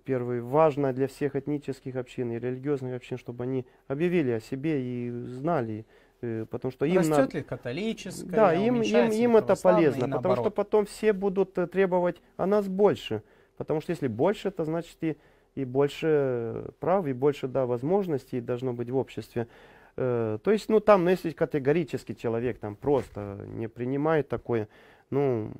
первый, важно для всех этнических общин и религиозных общин, чтобы они объявили о себе и знали, э, потому что им растет на... ли католическое, да, им им им это полезно, потому что потом все будут э, требовать о нас больше, потому что если больше, то значит и и больше э, прав, и больше да возможностей должно быть в обществе. То есть, ну там, ну если категорически человек там просто не принимает такое, ну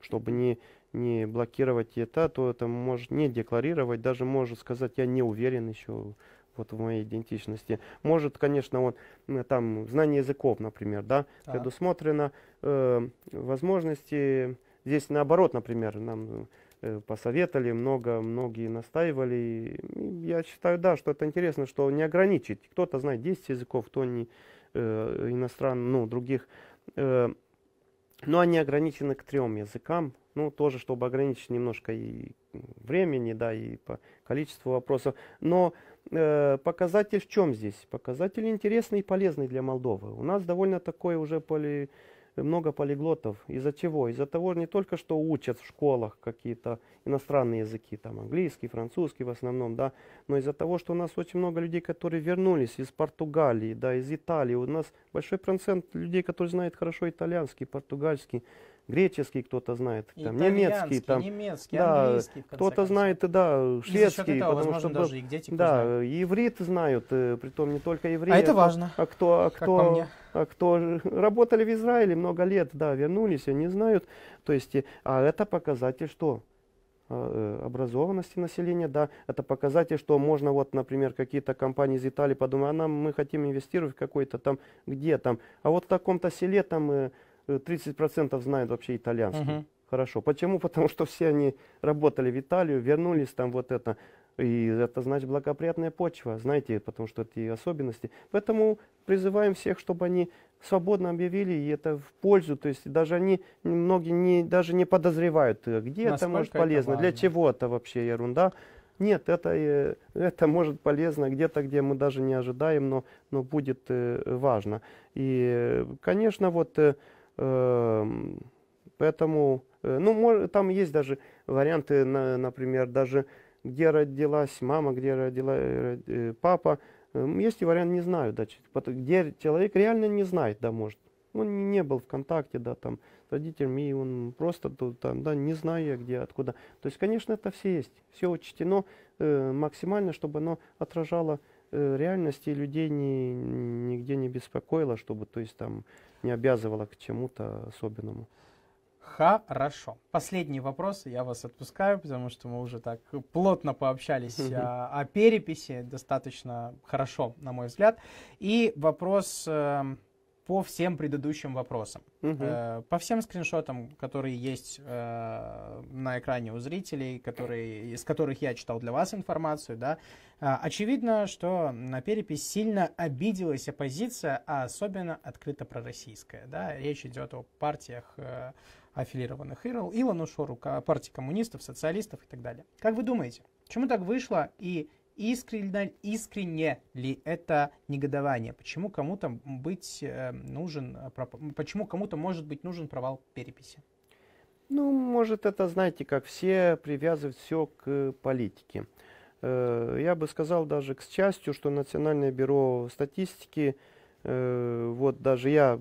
чтобы не не блокировать это, то это может не декларировать, даже может сказать, я не уверен еще вот в моей идентичности. Может, конечно, вот там знание языков, например, да, так. предусмотрено э, возможности. Здесь наоборот, например, нам э, посоветовали, много, многие настаивали. И я считаю, да, что это интересно, что не ограничить. Кто-то знает 10 языков, кто не э, иностран, ну, других э, но они ограничены к трем языкам. Ну, тоже, чтобы ограничить немножко и времени, да, и по количеству вопросов. Но э, показатель в чем здесь? Показатель интересный и полезный для Молдовы. У нас довольно такое уже поле много полиглотов. Из-за чего? Из-за того, не только что учат в школах какие-то иностранные языки, там английский, французский в основном, да, но из-за того, что у нас очень много людей, которые вернулись из Португалии, да, из Италии. У нас большой процент людей, которые знают хорошо итальянский, португальский, греческий кто-то знает, там, немецкий, там, немецкий, да, кто-то знает, да, шведский, этого, потому возможно, что даже был, и где да, знают. еврит э, знают, притом не только евреи. А это важно. А кто, а кто, а кто работали в Израиле много лет, да, вернулись, они знают, то есть, а это показатель что? А, э, образованности населения, да, это показатель, что можно вот, например, какие-то компании из Италии подумать, а нам мы хотим инвестировать в какой-то там, где там, а вот в таком-то селе там э, 30% э, знают вообще итальянский. Угу. Хорошо. Почему? Потому что все они работали в Италию, вернулись там вот это. И это значит благоприятная почва, знаете, потому что и особенности. Поэтому призываем всех, чтобы они свободно объявили, и это в пользу. То есть даже они, многие не, даже не подозревают, э, где Насколько это может полезно, важно? для чего это вообще ерунда. Нет, это, э, это может полезно где-то, где мы даже не ожидаем, но, но будет важно. И, конечно, вот Эм, поэтому, э, ну, там есть даже варианты, например, даже где родилась мама, где родила э, э, папа. Эм, есть и вариант, не знаю, да, где человек реально не знает, да, может. Он ну, не был в контакте, да, там, с родителями, и он просто, там, да, не зная, где, откуда. То есть, конечно, это все есть. Все учтено э, максимально, чтобы оно отражало реальность и людей не, нигде не беспокоило, чтобы, то есть там не обязывала к чему-то особенному. Хорошо. Последний вопрос, я вас отпускаю, потому что мы уже так плотно пообщались о, а, о переписи, достаточно хорошо, на мой взгляд. И вопрос э, по всем предыдущим вопросам. Угу. Э, по всем скриншотам, которые есть э, на экране у зрителей, которые, из которых я читал для вас информацию, да, э, очевидно, что на перепись сильно обиделась оппозиция, а особенно открыто пророссийская. Да, речь идет о партиях, э, аффилированных Ирл, Илону Шору, партии коммунистов, социалистов и так далее. Как вы думаете, почему так вышло и искренне, искренне ли это негодование? Почему кому-то быть э, нужен, э, почему кому-то может быть нужен провал переписи? Ну, может, это, знаете, как все привязывают все к политике. Э, я бы сказал даже к счастью, что Национальное бюро статистики, вот даже я,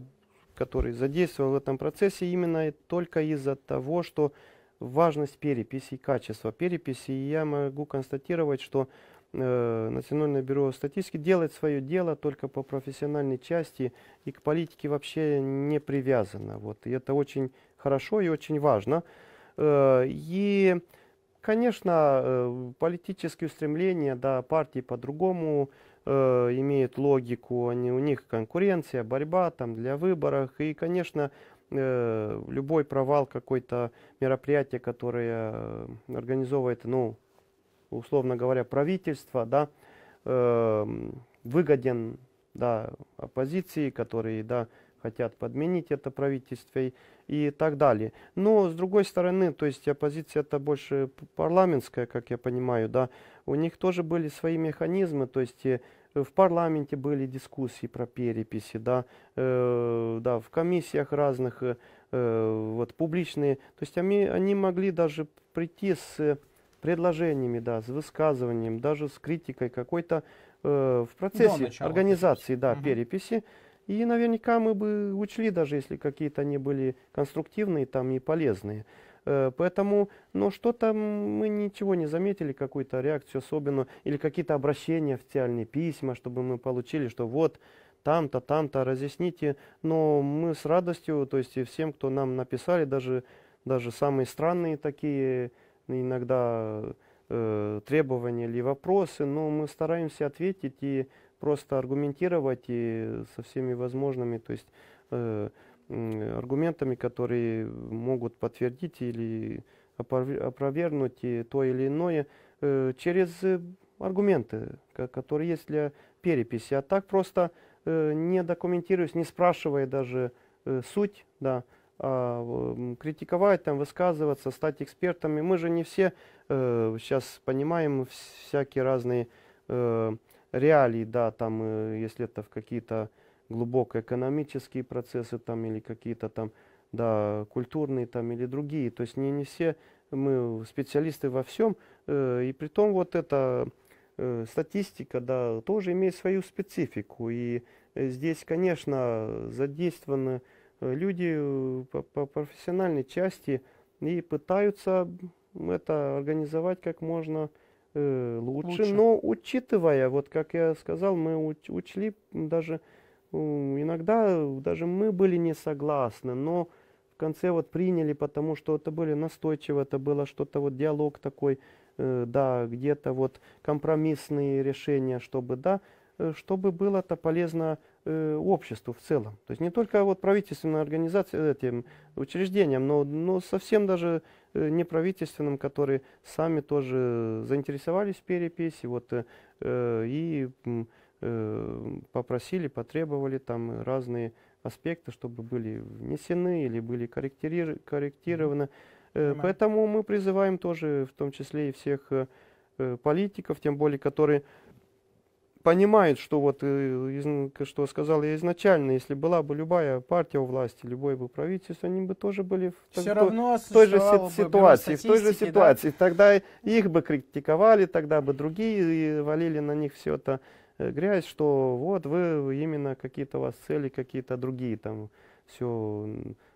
который задействовал в этом процессе, именно только из-за того, что важность переписи, качество переписи, я могу констатировать, что Э, Национальное бюро статистики делает свое дело только по профессиональной части и к политике вообще не привязано. Вот. И это очень хорошо и очень важно. Э, и, конечно, э, политические устремления да, партии по-другому имеют логику. Они, у них конкуренция, борьба там, для выборов. И, конечно, любой провал какой-то мероприятия, которое организовывает ну, условно говоря, правительства, да, э, выгоден да, оппозиции, которые да, хотят подменить это правительство и, и так далее. Но с другой стороны, то есть оппозиция это больше парламентская, как я понимаю, да, у них тоже были свои механизмы, то есть э, в парламенте были дискуссии про переписи, да, э, да, в комиссиях разных, э, э вот публичные, то есть они, они могли даже прийти с э, предложениями, да, с высказыванием, даже с критикой какой-то э, в процессе организации, да, угу. переписи. И наверняка мы бы учли, даже если какие-то они были конструктивные там и полезные. Э, поэтому, но ну, что-то мы ничего не заметили, какую-то реакцию особенную, или какие-то обращения, официальные письма, чтобы мы получили, что вот там-то, там-то, разъясните. Но мы с радостью, то есть всем, кто нам написали, даже, даже самые странные такие иногда э, требования или вопросы, но мы стараемся ответить и просто аргументировать и со всеми возможными, то есть э, аргументами, которые могут подтвердить или опровергнуть и то или иное э, через аргументы, которые есть для переписи. А так просто э, не документируясь, не спрашивая даже э, суть, да, а, критиковать, там, высказываться, стать экспертами. Мы же не все э, сейчас понимаем всякие разные э, реалии, да, там, э, если это в какие-то глубоко экономические процессы там или какие-то там, да, культурные там или другие. То есть не, не все мы специалисты во всем. Э, и при том вот эта э, статистика, да, тоже имеет свою специфику. И э, здесь, конечно, задействованы люди э, по, по профессиональной части и пытаются это организовать как можно э, лучше, лучше. Но учитывая, вот как я сказал, мы уч учли даже иногда даже мы были не согласны, но в конце вот приняли, потому что это были настойчиво, это было что-то вот диалог такой, э, да, где-то вот компромиссные решения, чтобы да, э, чтобы было это полезно э, обществу в целом. То есть не только вот правительственным организациям, этим учреждениям, но, но совсем даже э, неправительственным, которые сами тоже заинтересовались переписью вот, э, э и э, попросили, потребовали там разные аспекты, чтобы были внесены или были корректири- корректированы. Э, Понимаю. Поэтому мы призываем тоже, в том числе и всех э, политиков, тем более, которые понимают, что вот, э, что сказал я изначально, если была бы любая партия у власти, любое бы правительство, они бы тоже были в, Все так, равно в той же ситуации, в той же ситуации. Да? Тогда их бы критиковали, тогда бы другие э, валили на них все это э, грязь, что вот вы именно какие-то у вас цели, какие-то другие там все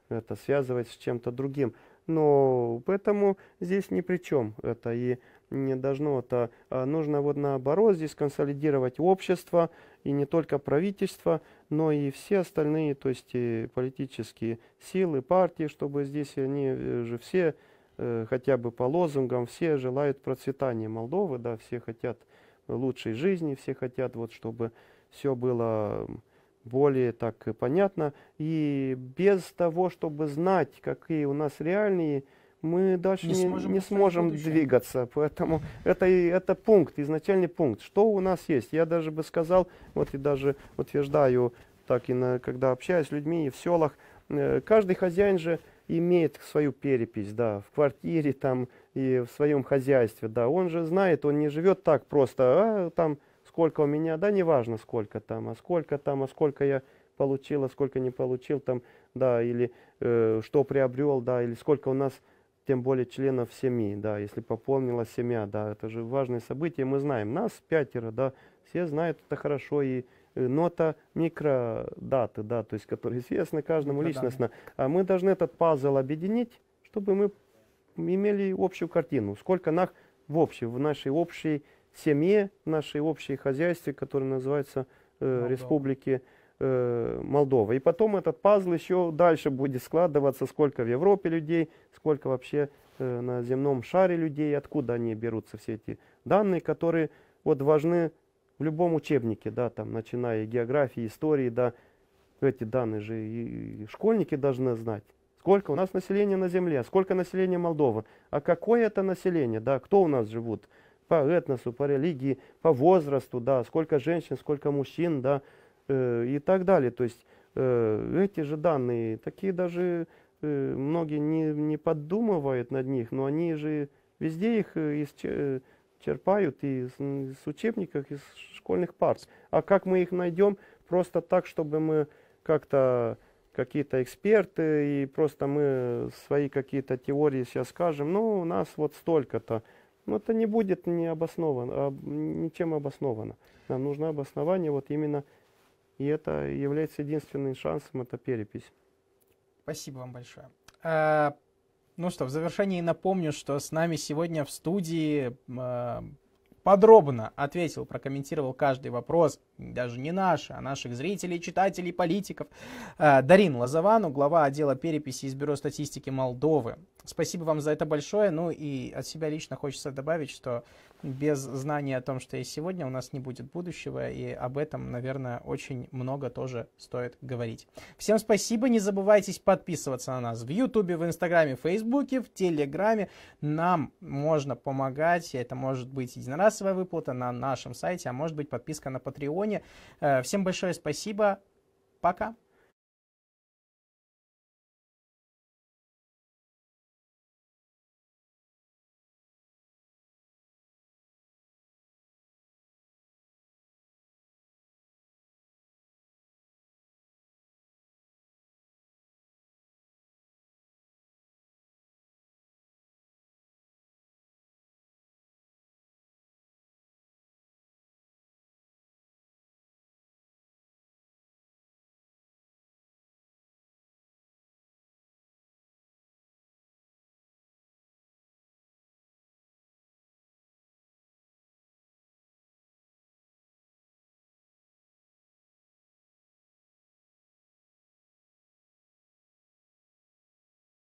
это связывать с чем-то другим. Но поэтому здесь ни при чем это. И не должно это. А, нужно вот наоборот здесь консолидировать общество, и не только правительство, но и все остальные, то есть политические силы, партии, чтобы здесь они э, же все, э, хотя бы по лозунгам, все желают процветания Молдовы, да, все хотят лучшей жизни, все хотят вот, чтобы все было более так понятно, и без того, чтобы знать, какие у нас реальные мы дальше не, не сможем, не сможем двигаться. Поэтому это, это пункт, изначальный пункт. Что у нас есть? Я даже бы сказал, вот и даже утверждаю, так и на, когда общаюсь с людьми и в селах, э, каждый хозяин же имеет свою перепись, да, в квартире там и в своем хозяйстве, да, он же знает, он не живет так просто, а там сколько у меня, да, неважно сколько там, а сколько там, а сколько я получил, а сколько не получил там, да, или э, что приобрел, да, или сколько у нас тем более членов семьи, да, если пополнила семья, да, это же важное событие, мы знаем, нас пятеро, да, все знают это хорошо, и э, нота микродаты, да, то есть, которые известны каждому личностно. А мы должны этот пазл объединить, чтобы мы имели общую картину, сколько нас в общей, в нашей общей семье, в нашей общей хозяйстве, которое называется э, Молдова. Ну э, Молдовы. И потом этот пазл еще дальше будет складываться, сколько в Европе людей, сколько вообще э, на земном шаре людей, откуда они берутся все эти данные, которые вот важны в любом учебнике, да, там, начиная географии, истории, да, эти данные же и школьники должны знать. Сколько у нас населения на Земле, а сколько населения Молдовы, а какое это население, да, кто у нас живут по этносу, по религии, по возрасту, да, сколько женщин, сколько мужчин, да, Э, и так далее. То есть э, эти же данные, такие даже э, многие не, не поддумывают над них, но они же везде их из, черпают и с учебников, и с школьных парт. А как мы их найдем? Просто так, чтобы мы как-то какие-то эксперты, и просто мы свои какие-то теории сейчас скажем, ну, у нас вот столько-то. Но это не будет не обосновано, ничем обосновано. Нам нужно обоснование вот именно и это является единственным шансом, это перепись. Спасибо вам большое. А, ну что, в завершении напомню, что с нами сегодня в студии а, подробно ответил, прокомментировал каждый вопрос, даже не наш, а наших зрителей, читателей, политиков. А, Дарин Лазовану, глава отдела переписи из Бюро статистики Молдовы. Спасибо вам за это большое. Ну и от себя лично хочется добавить, что без знания о том, что есть сегодня, у нас не будет будущего, и об этом, наверное, очень много тоже стоит говорить. Всем спасибо, не забывайте подписываться на нас в Ютубе, в Инстаграме, в Фейсбуке, в Телеграме. Нам можно помогать, это может быть единоразовая выплата на нашем сайте, а может быть подписка на Патреоне. Э, всем большое спасибо, пока!